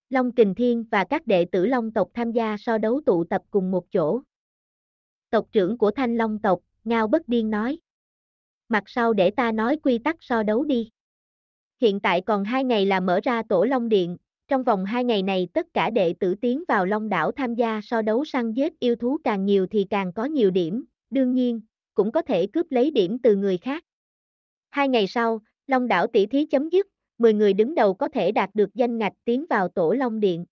Long Kình Thiên và các đệ tử Long tộc tham gia so đấu tụ tập cùng một chỗ. Tộc trưởng của Thanh Long tộc, Ngao Bất Điên nói. Mặt sau để ta nói quy tắc so đấu đi. Hiện tại còn hai ngày là mở ra tổ Long Điện, trong vòng hai ngày này tất cả đệ tử tiến vào Long Đảo tham gia so đấu săn giết yêu thú càng nhiều thì càng có nhiều điểm, đương nhiên, cũng có thể cướp lấy điểm từ người khác. Hai ngày sau, Long Đảo tỷ thí chấm dứt, 10 người đứng đầu có thể đạt được danh ngạch tiến vào tổ Long Điện.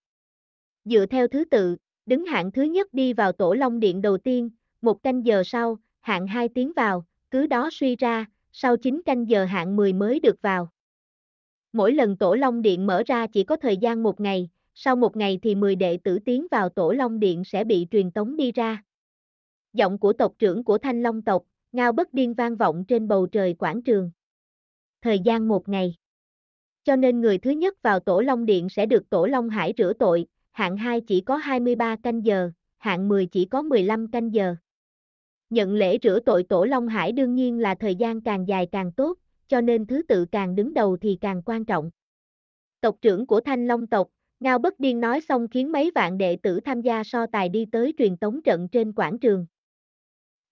Dựa theo thứ tự, đứng hạng thứ nhất đi vào tổ Long Điện đầu tiên, một canh giờ sau, hạng 2 tiến vào, cứ đó suy ra, sau 9 canh giờ hạng 10 mới được vào. Mỗi lần Tổ Long Điện mở ra chỉ có thời gian một ngày, sau một ngày thì 10 đệ tử tiến vào Tổ Long Điện sẽ bị truyền tống đi ra. Giọng của tộc trưởng của Thanh Long tộc, ngao bất điên vang vọng trên bầu trời quảng trường. Thời gian một ngày. Cho nên người thứ nhất vào Tổ Long Điện sẽ được Tổ Long Hải rửa tội, hạng 2 chỉ có 23 canh giờ, hạng 10 chỉ có 15 canh giờ. Nhận lễ rửa tội Tổ Long Hải đương nhiên là thời gian càng dài càng tốt, cho nên thứ tự càng đứng đầu thì càng quan trọng. Tộc trưởng của Thanh Long tộc, Ngao Bất Điên nói xong khiến mấy vạn đệ tử tham gia so tài đi tới truyền tống trận trên quảng trường.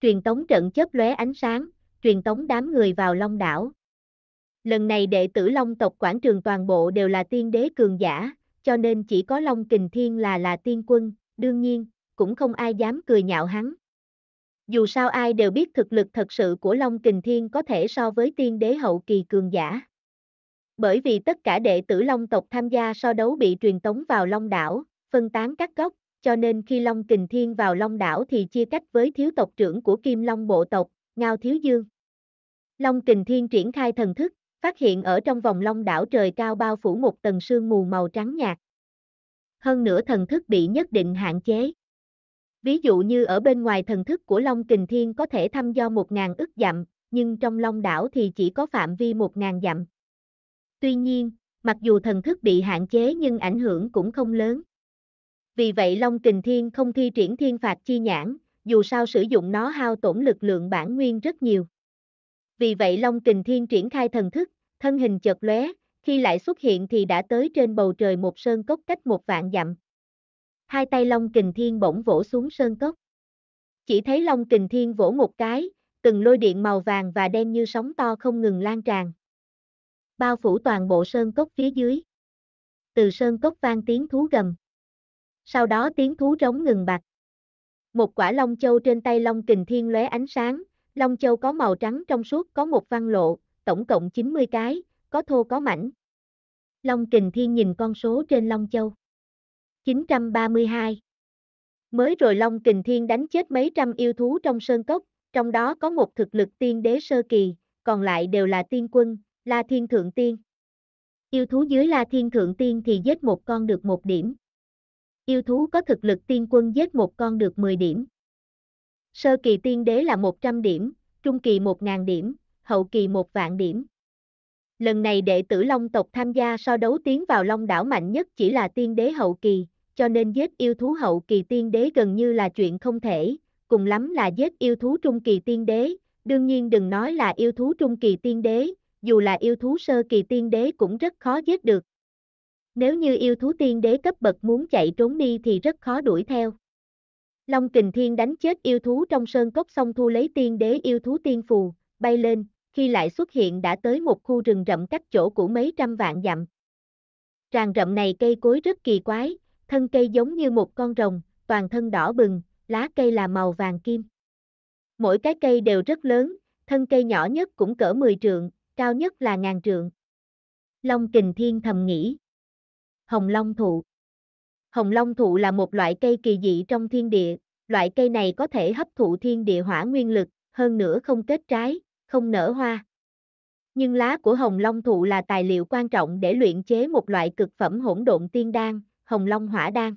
Truyền tống trận chớp lóe ánh sáng, truyền tống đám người vào Long đảo. Lần này đệ tử Long tộc quảng trường toàn bộ đều là tiên đế cường giả, cho nên chỉ có Long Kình Thiên là là tiên quân, đương nhiên, cũng không ai dám cười nhạo hắn dù sao ai đều biết thực lực thật sự của Long Kình Thiên có thể so với tiên đế hậu kỳ cường giả. Bởi vì tất cả đệ tử Long tộc tham gia so đấu bị truyền tống vào Long đảo, phân tán các góc, cho nên khi Long Kình Thiên vào Long đảo thì chia cách với thiếu tộc trưởng của Kim Long bộ tộc, Ngao Thiếu Dương. Long Kình Thiên triển khai thần thức, phát hiện ở trong vòng Long đảo trời cao bao phủ một tầng sương mù màu trắng nhạt. Hơn nữa thần thức bị nhất định hạn chế. Ví dụ như ở bên ngoài thần thức của Long Kình Thiên có thể thăm do 1.000 ức dặm, nhưng trong Long đảo thì chỉ có phạm vi 1.000 dặm. Tuy nhiên, mặc dù thần thức bị hạn chế nhưng ảnh hưởng cũng không lớn. Vì vậy Long Kình Thiên không thi triển thiên phạt chi nhãn, dù sao sử dụng nó hao tổn lực lượng bản nguyên rất nhiều. Vì vậy Long Kình Thiên triển khai thần thức, thân hình chợt lóe, khi lại xuất hiện thì đã tới trên bầu trời một sơn cốc cách một vạn dặm hai tay Long Kình Thiên bỗng vỗ xuống sơn cốc. Chỉ thấy Long Kình Thiên vỗ một cái, từng lôi điện màu vàng và đen như sóng to không ngừng lan tràn. Bao phủ toàn bộ sơn cốc phía dưới. Từ sơn cốc vang tiếng thú gầm. Sau đó tiếng thú rống ngừng bạc. Một quả long châu trên tay Long Kình Thiên lóe ánh sáng, long châu có màu trắng trong suốt có một văn lộ, tổng cộng 90 cái, có thô có mảnh. Long Kình Thiên nhìn con số trên long châu. 932 Mới rồi Long Kình Thiên đánh chết mấy trăm yêu thú trong sơn cốc, trong đó có một thực lực tiên đế sơ kỳ, còn lại đều là tiên quân, La Thiên Thượng Tiên. Yêu thú dưới La Thiên Thượng Tiên thì giết một con được một điểm. Yêu thú có thực lực tiên quân giết một con được 10 điểm. Sơ kỳ tiên đế là 100 điểm, trung kỳ 1.000 điểm, hậu kỳ 1 vạn điểm. Lần này đệ tử Long tộc tham gia so đấu tiến vào Long đảo mạnh nhất chỉ là tiên đế hậu kỳ, cho nên giết yêu thú hậu kỳ tiên đế gần như là chuyện không thể, cùng lắm là giết yêu thú trung kỳ tiên đế, đương nhiên đừng nói là yêu thú trung kỳ tiên đế, dù là yêu thú sơ kỳ tiên đế cũng rất khó giết được. Nếu như yêu thú tiên đế cấp bậc muốn chạy trốn đi thì rất khó đuổi theo. Long kình thiên đánh chết yêu thú trong sơn cốc xong thu lấy tiên đế yêu thú tiên phù, bay lên, khi lại xuất hiện đã tới một khu rừng rậm cách chỗ của mấy trăm vạn dặm. Tràng rậm này cây cối rất kỳ quái, thân cây giống như một con rồng, toàn thân đỏ bừng, lá cây là màu vàng kim. Mỗi cái cây đều rất lớn, thân cây nhỏ nhất cũng cỡ 10 trượng, cao nhất là ngàn trượng. Long kình thiên thầm nghĩ. Hồng long thụ. Hồng long thụ là một loại cây kỳ dị trong thiên địa, loại cây này có thể hấp thụ thiên địa hỏa nguyên lực, hơn nữa không kết trái, không nở hoa. Nhưng lá của hồng long thụ là tài liệu quan trọng để luyện chế một loại cực phẩm hỗn độn tiên đan, hồng long hỏa đan.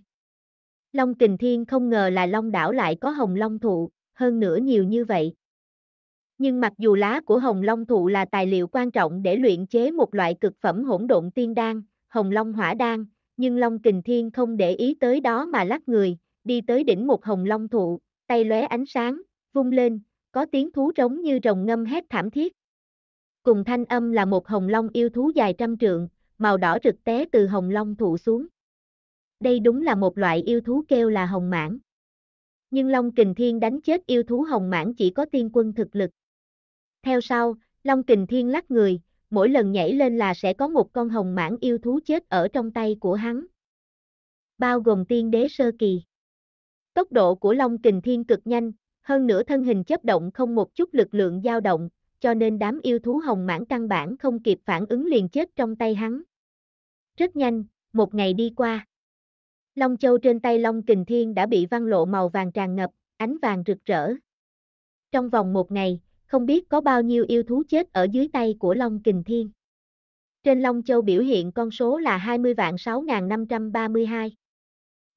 Long kình thiên không ngờ là long đảo lại có hồng long thụ, hơn nữa nhiều như vậy. Nhưng mặc dù lá của hồng long thụ là tài liệu quan trọng để luyện chế một loại cực phẩm hỗn độn tiên đan, hồng long hỏa đan, nhưng long kình thiên không để ý tới đó mà lắc người, đi tới đỉnh một hồng long thụ, tay lóe ánh sáng, vung lên, có tiếng thú trống như rồng ngâm hét thảm thiết. Cùng thanh âm là một hồng long yêu thú dài trăm trượng, màu đỏ rực té từ hồng long thụ xuống đây đúng là một loại yêu thú kêu là hồng mãn. Nhưng Long Kình Thiên đánh chết yêu thú hồng mãn chỉ có tiên quân thực lực. Theo sau, Long Kình Thiên lắc người, mỗi lần nhảy lên là sẽ có một con hồng mãn yêu thú chết ở trong tay của hắn. Bao gồm tiên đế sơ kỳ. Tốc độ của Long Kình Thiên cực nhanh, hơn nữa thân hình chấp động không một chút lực lượng dao động, cho nên đám yêu thú hồng mãn căn bản không kịp phản ứng liền chết trong tay hắn. Rất nhanh, một ngày đi qua. Long châu trên tay Long Kình Thiên đã bị văn lộ màu vàng tràn ngập, ánh vàng rực rỡ. Trong vòng một ngày, không biết có bao nhiêu yêu thú chết ở dưới tay của Long Kình Thiên. Trên Long Châu biểu hiện con số là 20 vạn 6.532.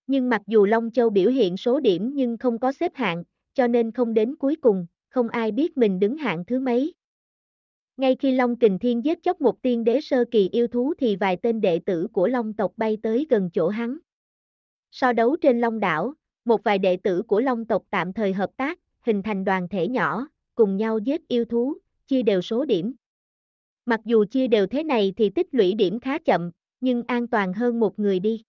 Nhưng mặc dù Long Châu biểu hiện số điểm nhưng không có xếp hạng, cho nên không đến cuối cùng, không ai biết mình đứng hạng thứ mấy. Ngay khi Long Kình Thiên giết chóc một tiên đế sơ kỳ yêu thú thì vài tên đệ tử của Long tộc bay tới gần chỗ hắn. So đấu trên Long đảo, một vài đệ tử của Long tộc tạm thời hợp tác, hình thành đoàn thể nhỏ, cùng nhau giết yêu thú, chia đều số điểm. Mặc dù chia đều thế này thì tích lũy điểm khá chậm, nhưng an toàn hơn một người đi.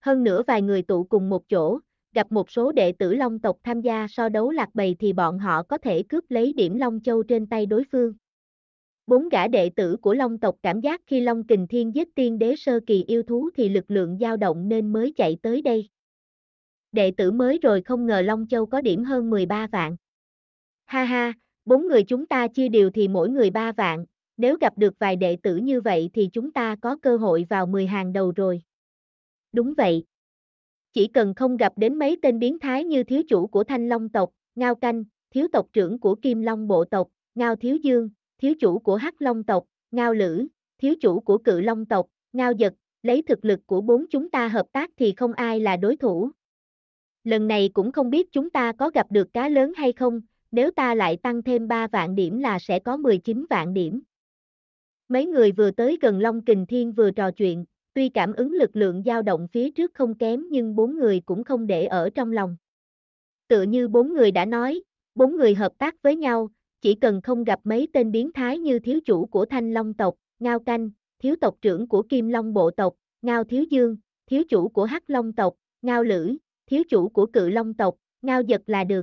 Hơn nữa vài người tụ cùng một chỗ, gặp một số đệ tử Long tộc tham gia so đấu lạc bầy thì bọn họ có thể cướp lấy điểm Long Châu trên tay đối phương. Bốn gã đệ tử của Long tộc cảm giác khi Long Kình Thiên giết tiên đế sơ kỳ yêu thú thì lực lượng dao động nên mới chạy tới đây. Đệ tử mới rồi không ngờ Long Châu có điểm hơn 13 vạn. Ha ha, bốn người chúng ta chia đều thì mỗi người 3 vạn, nếu gặp được vài đệ tử như vậy thì chúng ta có cơ hội vào 10 hàng đầu rồi. Đúng vậy. Chỉ cần không gặp đến mấy tên biến thái như thiếu chủ của Thanh Long tộc, Ngao Canh, thiếu tộc trưởng của Kim Long bộ tộc, Ngao Thiếu Dương, thiếu chủ của Hắc Long tộc, Ngao Lữ, thiếu chủ của Cự Long tộc, Ngao Dật, lấy thực lực của bốn chúng ta hợp tác thì không ai là đối thủ. Lần này cũng không biết chúng ta có gặp được cá lớn hay không, nếu ta lại tăng thêm 3 vạn điểm là sẽ có 19 vạn điểm. Mấy người vừa tới gần Long Kình Thiên vừa trò chuyện, tuy cảm ứng lực lượng dao động phía trước không kém nhưng bốn người cũng không để ở trong lòng. Tựa như bốn người đã nói, bốn người hợp tác với nhau, chỉ cần không gặp mấy tên biến thái như thiếu chủ của Thanh Long tộc, Ngao Canh, thiếu tộc trưởng của Kim Long bộ tộc, Ngao Thiếu Dương, thiếu chủ của Hắc Long tộc, Ngao Lữ, thiếu chủ của Cự Long tộc, Ngao Giật là được.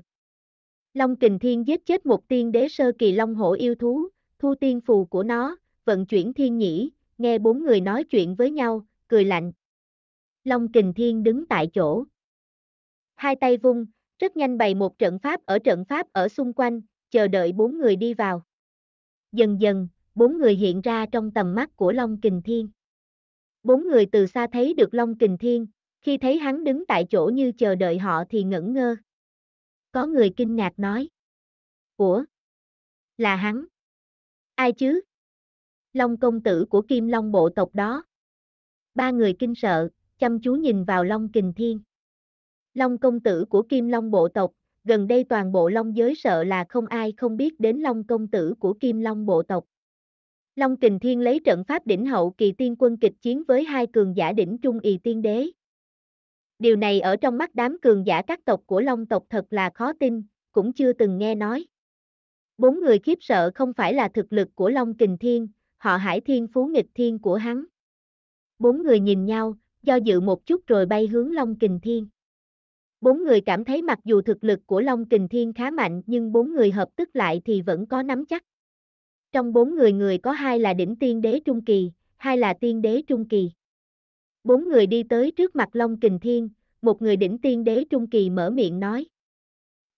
Long Kình Thiên giết chết một tiên đế sơ kỳ Long Hổ yêu thú, thu tiên phù của nó, vận chuyển thiên nhĩ, nghe bốn người nói chuyện với nhau, cười lạnh. Long Kình Thiên đứng tại chỗ. Hai tay vung, rất nhanh bày một trận pháp ở trận pháp ở xung quanh, chờ đợi bốn người đi vào. Dần dần, bốn người hiện ra trong tầm mắt của Long Kình Thiên. Bốn người từ xa thấy được Long Kình Thiên, khi thấy hắn đứng tại chỗ như chờ đợi họ thì ngẩn ngơ. Có người kinh ngạc nói. Ủa? Là hắn? Ai chứ? Long công tử của Kim Long bộ tộc đó. Ba người kinh sợ, chăm chú nhìn vào Long Kình Thiên. Long công tử của Kim Long bộ tộc, gần đây toàn bộ Long giới sợ là không ai không biết đến Long công tử của Kim Long bộ tộc. Long Kình Thiên lấy trận pháp đỉnh hậu kỳ tiên quân kịch chiến với hai cường giả đỉnh trung y tiên đế. Điều này ở trong mắt đám cường giả các tộc của Long tộc thật là khó tin, cũng chưa từng nghe nói. Bốn người khiếp sợ không phải là thực lực của Long Kình Thiên, họ hải thiên phú nghịch thiên của hắn. Bốn người nhìn nhau, do dự một chút rồi bay hướng Long Kình Thiên. Bốn người cảm thấy mặc dù thực lực của Long Kình Thiên khá mạnh nhưng bốn người hợp tức lại thì vẫn có nắm chắc. Trong bốn người người có hai là đỉnh tiên đế Trung Kỳ, hai là tiên đế Trung Kỳ. Bốn người đi tới trước mặt Long Kình Thiên, một người đỉnh tiên đế Trung Kỳ mở miệng nói.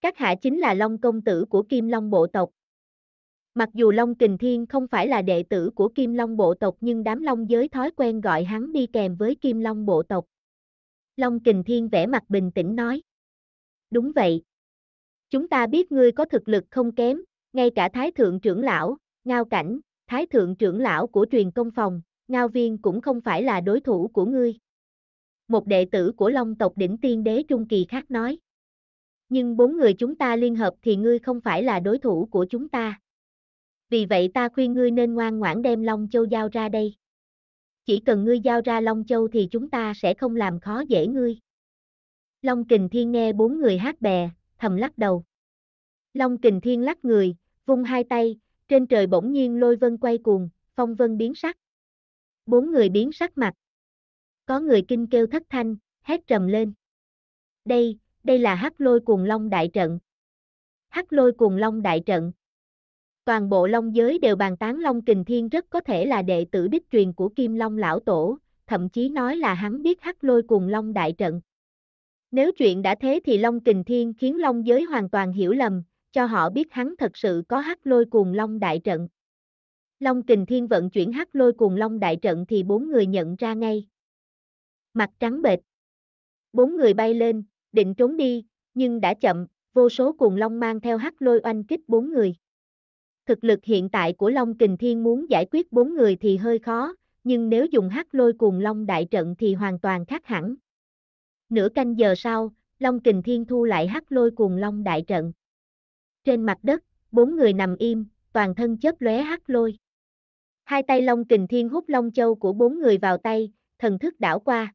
Các hạ chính là Long Công Tử của Kim Long Bộ Tộc. Mặc dù Long Kình Thiên không phải là đệ tử của Kim Long Bộ Tộc nhưng đám Long giới thói quen gọi hắn đi kèm với Kim Long Bộ Tộc. Long Kình Thiên vẻ mặt bình tĩnh nói. Đúng vậy. Chúng ta biết ngươi có thực lực không kém, ngay cả Thái Thượng trưởng lão, Ngao Cảnh, Thái Thượng trưởng lão của truyền công phòng, Ngao Viên cũng không phải là đối thủ của ngươi. Một đệ tử của Long tộc đỉnh tiên đế Trung Kỳ khác nói. Nhưng bốn người chúng ta liên hợp thì ngươi không phải là đối thủ của chúng ta. Vì vậy ta khuyên ngươi nên ngoan ngoãn đem Long Châu Giao ra đây. Chỉ cần ngươi giao ra Long Châu thì chúng ta sẽ không làm khó dễ ngươi. Long Kình Thiên nghe bốn người hát bè, thầm lắc đầu. Long Kình Thiên lắc người, vung hai tay, trên trời bỗng nhiên lôi vân quay cuồng, phong vân biến sắc. Bốn người biến sắc mặt. Có người kinh kêu thất thanh, hét trầm lên. Đây, đây là hát lôi cuồng long đại trận. Hát lôi cuồng long đại trận. Toàn bộ Long giới đều bàn tán Long Kình Thiên rất có thể là đệ tử đích truyền của Kim Long Lão Tổ, thậm chí nói là hắn biết hắc lôi cùng Long Đại Trận. Nếu chuyện đã thế thì Long Kình Thiên khiến Long giới hoàn toàn hiểu lầm, cho họ biết hắn thật sự có hắc lôi cùng Long Đại Trận. Long Kình Thiên vận chuyển hắc lôi cùng Long Đại Trận thì bốn người nhận ra ngay. Mặt trắng bệch. Bốn người bay lên, định trốn đi, nhưng đã chậm, vô số cùng Long mang theo hắc lôi oanh kích bốn người. Thực lực hiện tại của Long Kình Thiên muốn giải quyết bốn người thì hơi khó, nhưng nếu dùng hắc lôi cuồng Long đại trận thì hoàn toàn khác hẳn. Nửa canh giờ sau, Long Kình Thiên thu lại hắc lôi cuồng Long đại trận. Trên mặt đất, bốn người nằm im, toàn thân chớp lóe hắc lôi. Hai tay Long Kình Thiên hút Long Châu của bốn người vào tay, thần thức đảo qua.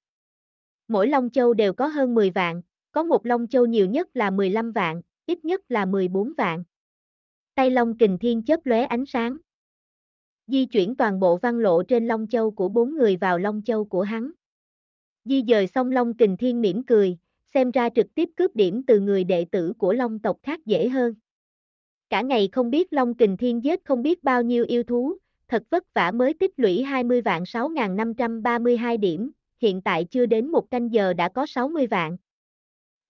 Mỗi Long Châu đều có hơn 10 vạn, có một Long Châu nhiều nhất là 15 vạn, ít nhất là 14 vạn tay Long Kình Thiên chớp lóe ánh sáng. Di chuyển toàn bộ văn lộ trên Long Châu của bốn người vào Long Châu của hắn. Di dời xong Long Kình Thiên mỉm cười, xem ra trực tiếp cướp điểm từ người đệ tử của Long tộc khác dễ hơn. Cả ngày không biết Long Kình Thiên giết không biết bao nhiêu yêu thú, thật vất vả mới tích lũy 20 vạn 6.532 điểm, hiện tại chưa đến một canh giờ đã có 60 vạn.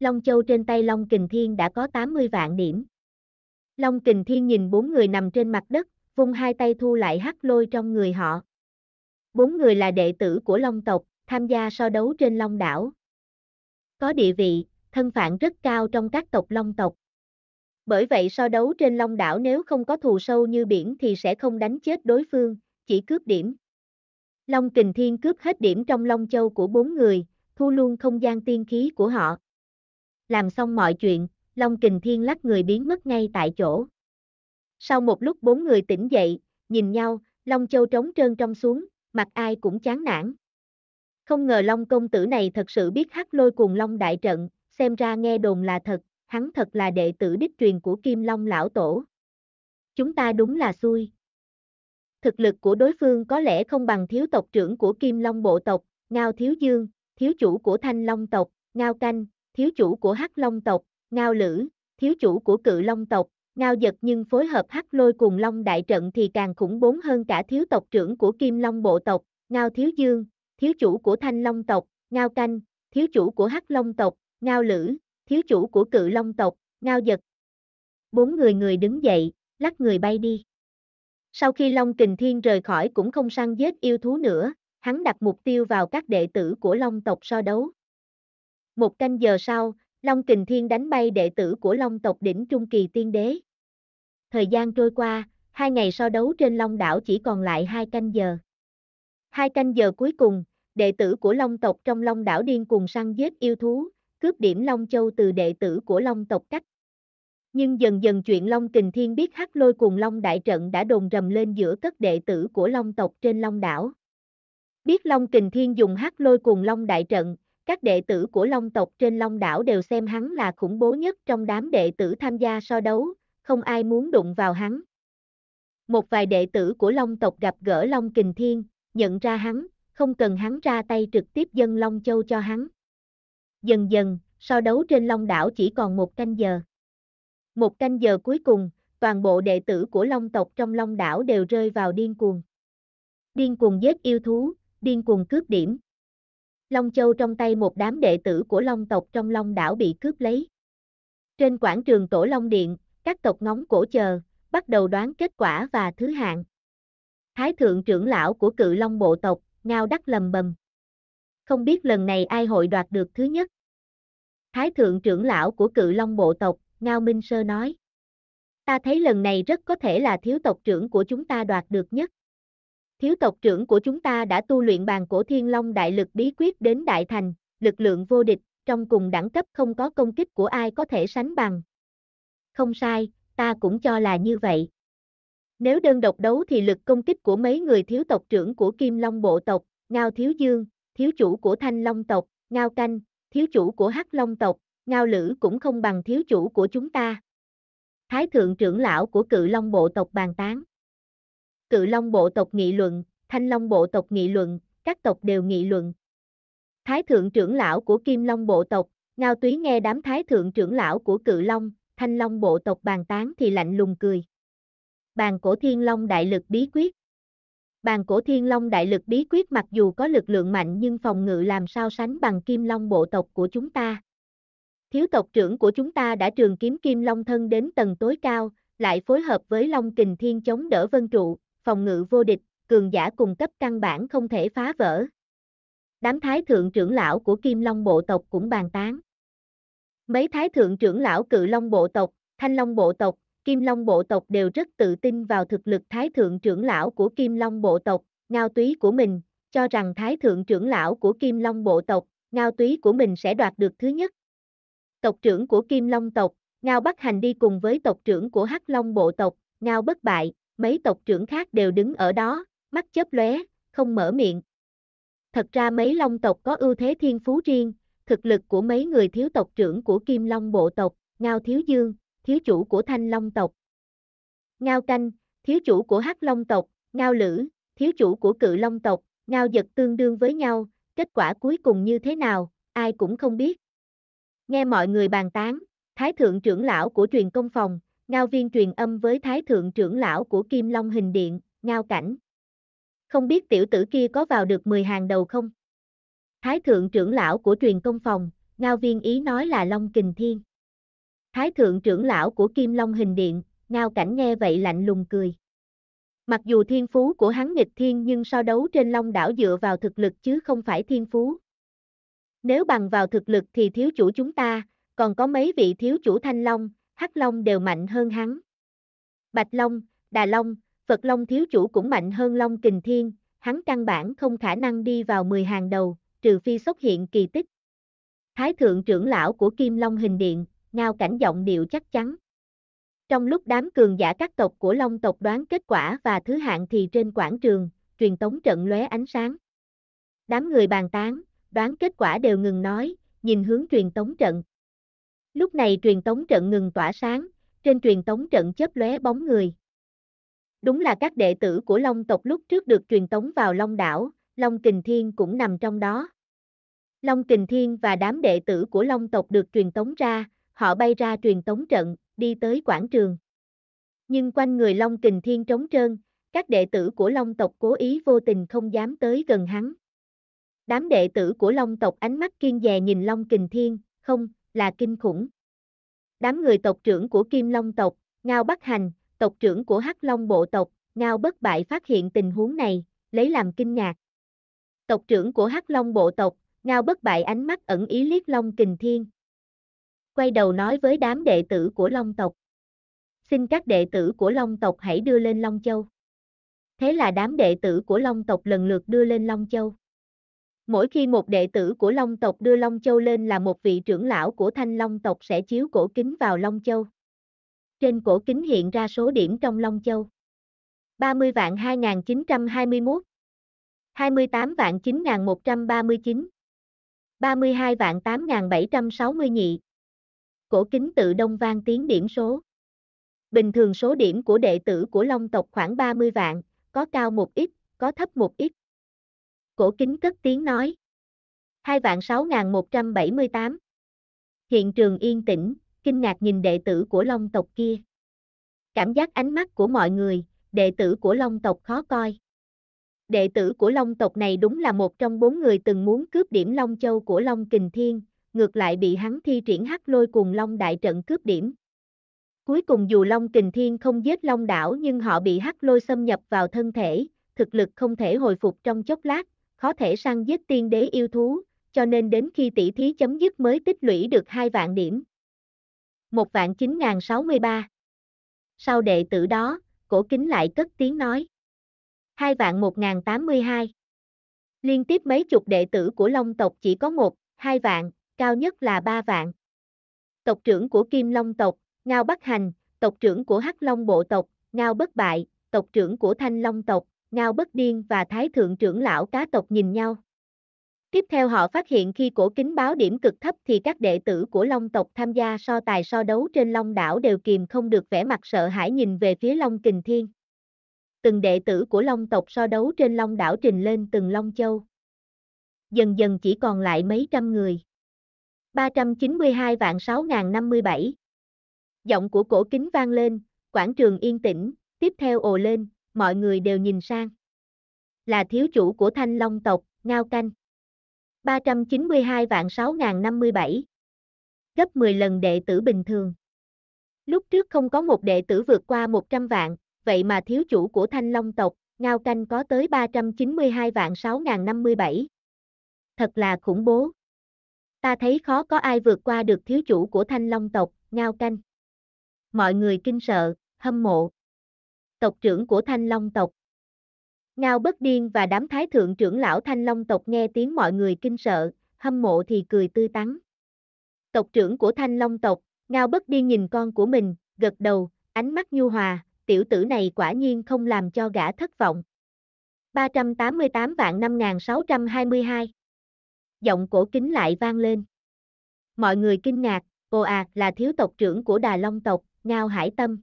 Long Châu trên tay Long Kình Thiên đã có 80 vạn điểm. Long kình thiên nhìn bốn người nằm trên mặt đất, vung hai tay thu lại hắc lôi trong người họ. Bốn người là đệ tử của Long tộc, tham gia so đấu trên Long đảo. Có địa vị, thân phận rất cao trong các tộc Long tộc. Bởi vậy so đấu trên Long đảo nếu không có thù sâu như biển thì sẽ không đánh chết đối phương, chỉ cướp điểm. Long kình thiên cướp hết điểm trong Long Châu của bốn người, thu luôn không gian tiên khí của họ. Làm xong mọi chuyện, Long Kình Thiên lắc người biến mất ngay tại chỗ. Sau một lúc bốn người tỉnh dậy, nhìn nhau, Long Châu trống trơn trong xuống, mặt ai cũng chán nản. Không ngờ Long công tử này thật sự biết hát lôi cùng Long đại trận, xem ra nghe đồn là thật, hắn thật là đệ tử đích truyền của Kim Long lão tổ. Chúng ta đúng là xui. Thực lực của đối phương có lẽ không bằng thiếu tộc trưởng của Kim Long bộ tộc, Ngao Thiếu Dương, thiếu chủ của Thanh Long tộc, Ngao Canh, thiếu chủ của Hắc Long tộc, ngao lữ, thiếu chủ của cự long tộc, ngao giật nhưng phối hợp hắc lôi cùng long đại trận thì càng khủng bố hơn cả thiếu tộc trưởng của kim long bộ tộc, ngao thiếu dương, thiếu chủ của thanh long tộc, ngao canh, thiếu chủ của hắc long tộc, ngao lữ, thiếu chủ của cự long tộc, ngao giật. Bốn người người đứng dậy, lắc người bay đi. Sau khi Long Kình Thiên rời khỏi cũng không săn giết yêu thú nữa, hắn đặt mục tiêu vào các đệ tử của Long tộc so đấu. Một canh giờ sau, Long Kình Thiên đánh bay đệ tử của Long tộc đỉnh Trung Kỳ Tiên Đế. Thời gian trôi qua, hai ngày so đấu trên Long đảo chỉ còn lại hai canh giờ. Hai canh giờ cuối cùng, đệ tử của Long tộc trong Long đảo điên cùng săn giết yêu thú, cướp điểm Long Châu từ đệ tử của Long tộc cách. Nhưng dần dần chuyện Long Kình Thiên biết hắc lôi cùng Long Đại Trận đã đồn rầm lên giữa các đệ tử của Long tộc trên Long đảo. Biết Long Kình Thiên dùng hắc lôi cùng Long Đại Trận, các đệ tử của Long tộc trên Long đảo đều xem hắn là khủng bố nhất trong đám đệ tử tham gia so đấu, không ai muốn đụng vào hắn. Một vài đệ tử của Long tộc gặp gỡ Long Kình Thiên, nhận ra hắn, không cần hắn ra tay trực tiếp dâng Long Châu cho hắn. Dần dần, so đấu trên Long đảo chỉ còn một canh giờ. Một canh giờ cuối cùng, toàn bộ đệ tử của Long tộc trong Long đảo đều rơi vào điên cuồng. Điên cuồng giết yêu thú, điên cuồng cướp điểm. Long Châu trong tay một đám đệ tử của Long tộc trong Long đảo bị cướp lấy. Trên quảng trường Tổ Long Điện, các tộc ngóng cổ chờ, bắt đầu đoán kết quả và thứ hạng. Thái thượng trưởng lão của cự Long bộ tộc, ngao đắc lầm bầm. Không biết lần này ai hội đoạt được thứ nhất. Thái thượng trưởng lão của cự Long bộ tộc, ngao minh sơ nói. Ta thấy lần này rất có thể là thiếu tộc trưởng của chúng ta đoạt được nhất thiếu tộc trưởng của chúng ta đã tu luyện bàn cổ thiên long đại lực bí quyết đến đại thành, lực lượng vô địch, trong cùng đẳng cấp không có công kích của ai có thể sánh bằng. Không sai, ta cũng cho là như vậy. Nếu đơn độc đấu thì lực công kích của mấy người thiếu tộc trưởng của Kim Long bộ tộc, Ngao Thiếu Dương, thiếu chủ của Thanh Long tộc, Ngao Canh, thiếu chủ của Hắc Long tộc, Ngao Lữ cũng không bằng thiếu chủ của chúng ta. Thái thượng trưởng lão của Cự Long bộ tộc bàn tán cự long bộ tộc nghị luận, thanh long bộ tộc nghị luận, các tộc đều nghị luận. Thái thượng trưởng lão của kim long bộ tộc, ngao túy nghe đám thái thượng trưởng lão của cự long, thanh long bộ tộc bàn tán thì lạnh lùng cười. Bàn cổ thiên long đại lực bí quyết. Bàn cổ thiên long đại lực bí quyết mặc dù có lực lượng mạnh nhưng phòng ngự làm sao sánh bằng kim long bộ tộc của chúng ta. Thiếu tộc trưởng của chúng ta đã trường kiếm kim long thân đến tầng tối cao, lại phối hợp với long kình thiên chống đỡ vân trụ, phòng ngự vô địch, cường giả cùng cấp căn bản không thể phá vỡ. Đám thái thượng trưởng lão của Kim Long bộ tộc cũng bàn tán. Mấy thái thượng trưởng lão cự Long bộ tộc, Thanh Long bộ tộc, Kim Long bộ tộc đều rất tự tin vào thực lực thái thượng trưởng lão của Kim Long bộ tộc, ngao túy của mình, cho rằng thái thượng trưởng lão của Kim Long bộ tộc, ngao túy của mình sẽ đoạt được thứ nhất. Tộc trưởng của Kim Long tộc, ngao Bắc Hành đi cùng với tộc trưởng của Hắc Long bộ tộc, ngao bất bại, mấy tộc trưởng khác đều đứng ở đó, mắt chớp lóe, không mở miệng. Thật ra mấy long tộc có ưu thế thiên phú riêng, thực lực của mấy người thiếu tộc trưởng của Kim Long bộ tộc, Ngao Thiếu Dương, thiếu chủ của Thanh Long tộc. Ngao Canh, thiếu chủ của Hắc Long tộc, Ngao Lữ, thiếu chủ của Cự Long tộc, Ngao Giật tương đương với nhau, kết quả cuối cùng như thế nào, ai cũng không biết. Nghe mọi người bàn tán, Thái Thượng trưởng lão của truyền công phòng, Ngao viên truyền âm với thái thượng trưởng lão của Kim Long Hình Điện, Ngao Cảnh. Không biết tiểu tử kia có vào được 10 hàng đầu không? Thái thượng trưởng lão của truyền công phòng, Ngao viên ý nói là Long Kình Thiên. Thái thượng trưởng lão của Kim Long Hình Điện, Ngao Cảnh nghe vậy lạnh lùng cười. Mặc dù thiên phú của hắn nghịch thiên nhưng so đấu trên Long đảo dựa vào thực lực chứ không phải thiên phú. Nếu bằng vào thực lực thì thiếu chủ chúng ta, còn có mấy vị thiếu chủ thanh long, Hắc Long đều mạnh hơn hắn. Bạch Long, Đà Long, Phật Long thiếu chủ cũng mạnh hơn Long Kình Thiên, hắn căn bản không khả năng đi vào 10 hàng đầu, trừ phi xuất hiện kỳ tích. Thái thượng trưởng lão của Kim Long hình điện, ngao cảnh giọng điệu chắc chắn. Trong lúc đám cường giả các tộc của Long tộc đoán kết quả và thứ hạng thì trên quảng trường, truyền tống trận lóe ánh sáng. Đám người bàn tán, đoán kết quả đều ngừng nói, nhìn hướng truyền tống trận. Lúc này truyền tống trận ngừng tỏa sáng, trên truyền tống trận chớp lóe bóng người. Đúng là các đệ tử của Long tộc lúc trước được truyền tống vào Long đảo, Long Kình Thiên cũng nằm trong đó. Long Kình Thiên và đám đệ tử của Long tộc được truyền tống ra, họ bay ra truyền tống trận, đi tới quảng trường. Nhưng quanh người Long Kình Thiên trống trơn, các đệ tử của Long tộc cố ý vô tình không dám tới gần hắn. Đám đệ tử của Long tộc ánh mắt kiên dè nhìn Long Kình Thiên, không, là kinh khủng. Đám người tộc trưởng của Kim Long tộc, Ngao Bắc Hành, tộc trưởng của Hắc Long bộ tộc, Ngao Bất Bại phát hiện tình huống này, lấy làm kinh ngạc. Tộc trưởng của Hắc Long bộ tộc, Ngao Bất Bại ánh mắt ẩn ý liếc Long Kình Thiên. Quay đầu nói với đám đệ tử của Long tộc. Xin các đệ tử của Long tộc hãy đưa lên Long Châu. Thế là đám đệ tử của Long tộc lần lượt đưa lên Long Châu. Mỗi khi một đệ tử của Long tộc đưa Long Châu lên là một vị trưởng lão của Thanh Long tộc sẽ chiếu cổ kính vào Long Châu. Trên cổ kính hiện ra số điểm trong Long Châu. 30 vạn 2921 28 vạn 9139 32 vạn 8760 nhị Cổ kính tự đông vang tiếng điểm số Bình thường số điểm của đệ tử của Long tộc khoảng 30 vạn, có cao một ít, có thấp một ít. Cổ kính cất tiếng nói. 26178 Hiện trường yên tĩnh, kinh ngạc nhìn đệ tử của Long tộc kia. Cảm giác ánh mắt của mọi người, đệ tử của Long tộc khó coi. Đệ tử của Long tộc này đúng là một trong bốn người từng muốn cướp điểm Long Châu của Long Kình Thiên, ngược lại bị hắn thi triển hắc lôi cùng Long Đại Trận cướp điểm. Cuối cùng dù Long Kình Thiên không giết Long Đảo nhưng họ bị hắc lôi xâm nhập vào thân thể, thực lực không thể hồi phục trong chốc lát, khó thể săn giết tiên đế yêu thú, cho nên đến khi tỷ thí chấm dứt mới tích lũy được 2 vạn điểm. 1 vạn 9063 Sau đệ tử đó, cổ kính lại cất tiếng nói. 2 vạn 1082 Liên tiếp mấy chục đệ tử của Long tộc chỉ có 1, 2 vạn, cao nhất là 3 vạn. Tộc trưởng của Kim Long tộc, Ngao Bắc Hành, tộc trưởng của Hắc Long bộ tộc, Ngao Bất Bại, tộc trưởng của Thanh Long tộc, Ngao Bất Điên và Thái Thượng trưởng lão cá tộc nhìn nhau. Tiếp theo họ phát hiện khi cổ kính báo điểm cực thấp thì các đệ tử của Long tộc tham gia so tài so đấu trên Long đảo đều kìm không được vẻ mặt sợ hãi nhìn về phía Long Kình Thiên. Từng đệ tử của Long tộc so đấu trên Long đảo trình lên từng Long Châu. Dần dần chỉ còn lại mấy trăm người. 392 vạn 6057 Giọng của cổ kính vang lên, quảng trường yên tĩnh, tiếp theo ồ lên, mọi người đều nhìn sang. Là thiếu chủ của Thanh Long tộc, Ngao Canh. 392 vạn 6057. Gấp 10 lần đệ tử bình thường. Lúc trước không có một đệ tử vượt qua 100 vạn, vậy mà thiếu chủ của Thanh Long tộc, Ngao Canh có tới 392 vạn 6057. Thật là khủng bố. Ta thấy khó có ai vượt qua được thiếu chủ của Thanh Long tộc, Ngao Canh. Mọi người kinh sợ, hâm mộ tộc trưởng của Thanh Long tộc. Ngao Bất Điên và đám thái thượng trưởng lão Thanh Long tộc nghe tiếng mọi người kinh sợ, hâm mộ thì cười tươi tắn. Tộc trưởng của Thanh Long tộc, Ngao Bất Điên nhìn con của mình, gật đầu, ánh mắt nhu hòa, tiểu tử này quả nhiên không làm cho gã thất vọng. 388 vạn 5622 Giọng cổ kính lại vang lên. Mọi người kinh ngạc, ồ à là thiếu tộc trưởng của Đà Long tộc, Ngao Hải Tâm.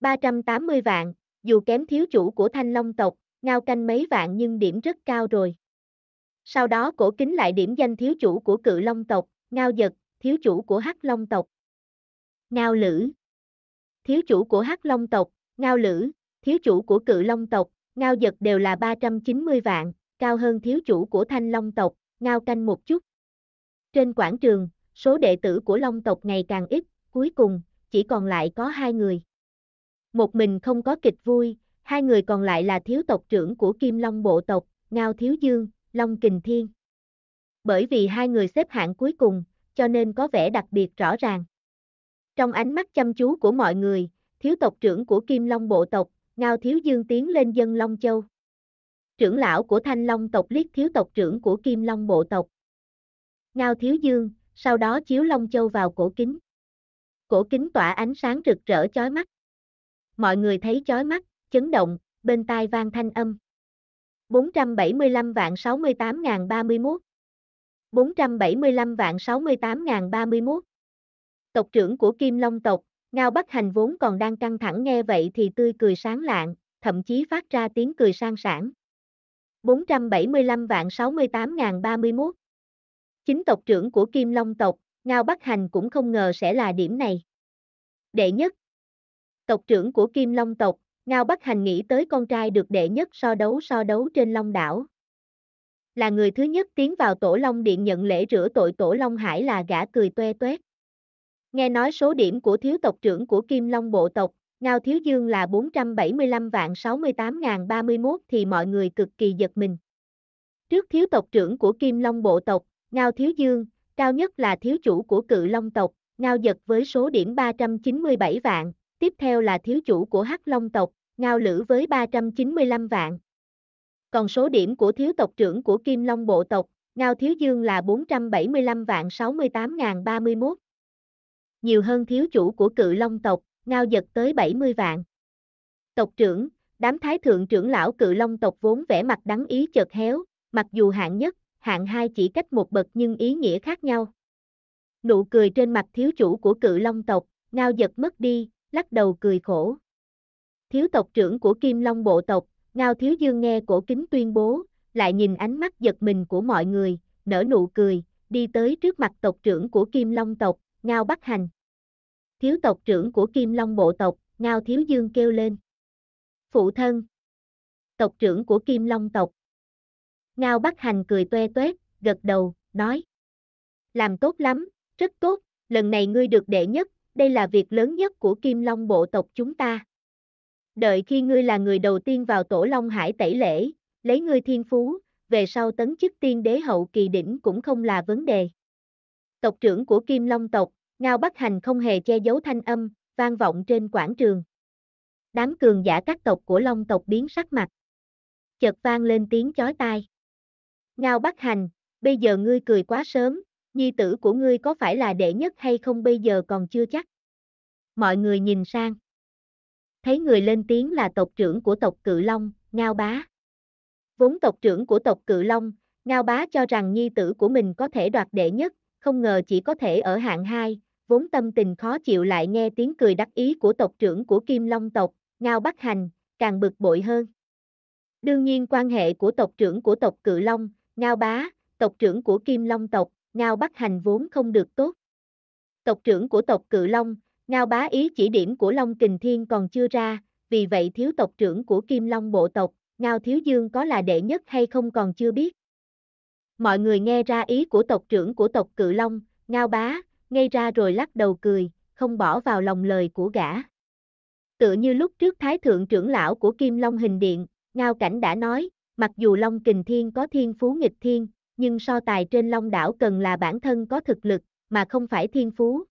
380 vạn, dù kém thiếu chủ của thanh long tộc, ngao canh mấy vạn nhưng điểm rất cao rồi. Sau đó cổ kính lại điểm danh thiếu chủ của cự long tộc, ngao giật, thiếu chủ của hắc long tộc. Ngao lử, Thiếu chủ của hắc long tộc, ngao lử, thiếu chủ của cự long tộc, ngao giật đều là 390 vạn, cao hơn thiếu chủ của thanh long tộc, ngao canh một chút. Trên quảng trường, số đệ tử của long tộc ngày càng ít, cuối cùng, chỉ còn lại có hai người. Một mình không có kịch vui, hai người còn lại là thiếu tộc trưởng của Kim Long bộ tộc, Ngao Thiếu Dương, Long Kình Thiên. Bởi vì hai người xếp hạng cuối cùng, cho nên có vẻ đặc biệt rõ ràng. Trong ánh mắt chăm chú của mọi người, thiếu tộc trưởng của Kim Long bộ tộc, Ngao Thiếu Dương tiến lên dân Long Châu. Trưởng lão của Thanh Long tộc liếc thiếu tộc trưởng của Kim Long bộ tộc. Ngao Thiếu Dương, sau đó chiếu Long Châu vào cổ kính. Cổ kính tỏa ánh sáng rực rỡ chói mắt mọi người thấy chói mắt, chấn động, bên tai vang thanh âm. 475 vạn 68 ngàn 31 475 vạn 68 ngàn 31 Tộc trưởng của Kim Long tộc, Ngao Bắc Hành vốn còn đang căng thẳng nghe vậy thì tươi cười sáng lạng, thậm chí phát ra tiếng cười sang sản. 475 vạn 68 ngàn 31 Chính tộc trưởng của Kim Long tộc, Ngao Bắc Hành cũng không ngờ sẽ là điểm này. Đệ nhất, tộc trưởng của Kim Long tộc, Ngao Bắc Hành nghĩ tới con trai được đệ nhất so đấu so đấu trên Long đảo. Là người thứ nhất tiến vào Tổ Long Điện nhận lễ rửa tội Tổ Long Hải là gã cười toe toét. Nghe nói số điểm của thiếu tộc trưởng của Kim Long bộ tộc, Ngao Thiếu Dương là 475 vạn 68.031 thì mọi người cực kỳ giật mình. Trước thiếu tộc trưởng của Kim Long bộ tộc, Ngao Thiếu Dương, cao nhất là thiếu chủ của Cự Long tộc, Ngao Giật với số điểm 397 vạn tiếp theo là thiếu chủ của Hắc Long tộc, Ngao Lữ với 395 vạn. Còn số điểm của thiếu tộc trưởng của Kim Long bộ tộc, Ngao Thiếu Dương là 475 vạn 68.031. Nhiều hơn thiếu chủ của cự Long tộc, Ngao Giật tới 70 vạn. Tộc trưởng, đám thái thượng trưởng lão cự Long tộc vốn vẻ mặt đắng ý chợt héo, mặc dù hạng nhất, hạng hai chỉ cách một bậc nhưng ý nghĩa khác nhau. Nụ cười trên mặt thiếu chủ của cự Long tộc, Ngao Giật mất đi, lắc đầu cười khổ. Thiếu tộc trưởng của Kim Long bộ tộc, Ngao Thiếu Dương nghe cổ kính tuyên bố, lại nhìn ánh mắt giật mình của mọi người, nở nụ cười, đi tới trước mặt tộc trưởng của Kim Long tộc, Ngao Bắc Hành. Thiếu tộc trưởng của Kim Long bộ tộc, Ngao Thiếu Dương kêu lên. Phụ thân. Tộc trưởng của Kim Long tộc. Ngao Bắc Hành cười toe toét, gật đầu, nói. Làm tốt lắm, rất tốt, lần này ngươi được đệ nhất, đây là việc lớn nhất của Kim Long bộ tộc chúng ta. Đợi khi ngươi là người đầu tiên vào tổ Long Hải tẩy lễ, lấy ngươi thiên phú, về sau tấn chức tiên đế hậu kỳ đỉnh cũng không là vấn đề. Tộc trưởng của Kim Long tộc, Ngao Bắc Hành không hề che giấu thanh âm, vang vọng trên quảng trường. Đám cường giả các tộc của Long tộc biến sắc mặt. Chợt vang lên tiếng chói tai. Ngao Bắc Hành, bây giờ ngươi cười quá sớm, nhi tử của ngươi có phải là đệ nhất hay không bây giờ còn chưa chắc. Mọi người nhìn sang. Thấy người lên tiếng là tộc trưởng của tộc Cự Long, Ngao Bá. Vốn tộc trưởng của tộc Cự Long, Ngao Bá cho rằng nhi tử của mình có thể đoạt đệ nhất, không ngờ chỉ có thể ở hạng 2, vốn tâm tình khó chịu lại nghe tiếng cười đắc ý của tộc trưởng của Kim Long tộc, Ngao Bắc Hành, càng bực bội hơn. Đương nhiên quan hệ của tộc trưởng của tộc Cự Long, Ngao Bá, tộc trưởng của Kim Long tộc, Ngao Bắc Hành vốn không được tốt. Tộc trưởng của tộc Cự Long, Ngao Bá Ý chỉ điểm của Long Kình Thiên còn chưa ra, vì vậy thiếu tộc trưởng của Kim Long bộ tộc, Ngao Thiếu Dương có là đệ nhất hay không còn chưa biết. Mọi người nghe ra ý của tộc trưởng của tộc Cự Long, Ngao Bá, ngay ra rồi lắc đầu cười, không bỏ vào lòng lời của gã. Tựa như lúc trước Thái Thượng trưởng lão của Kim Long Hình Điện, Ngao Cảnh đã nói, mặc dù Long Kình Thiên có thiên phú nghịch thiên, nhưng so tài trên Long đảo cần là bản thân có thực lực, mà không phải thiên phú,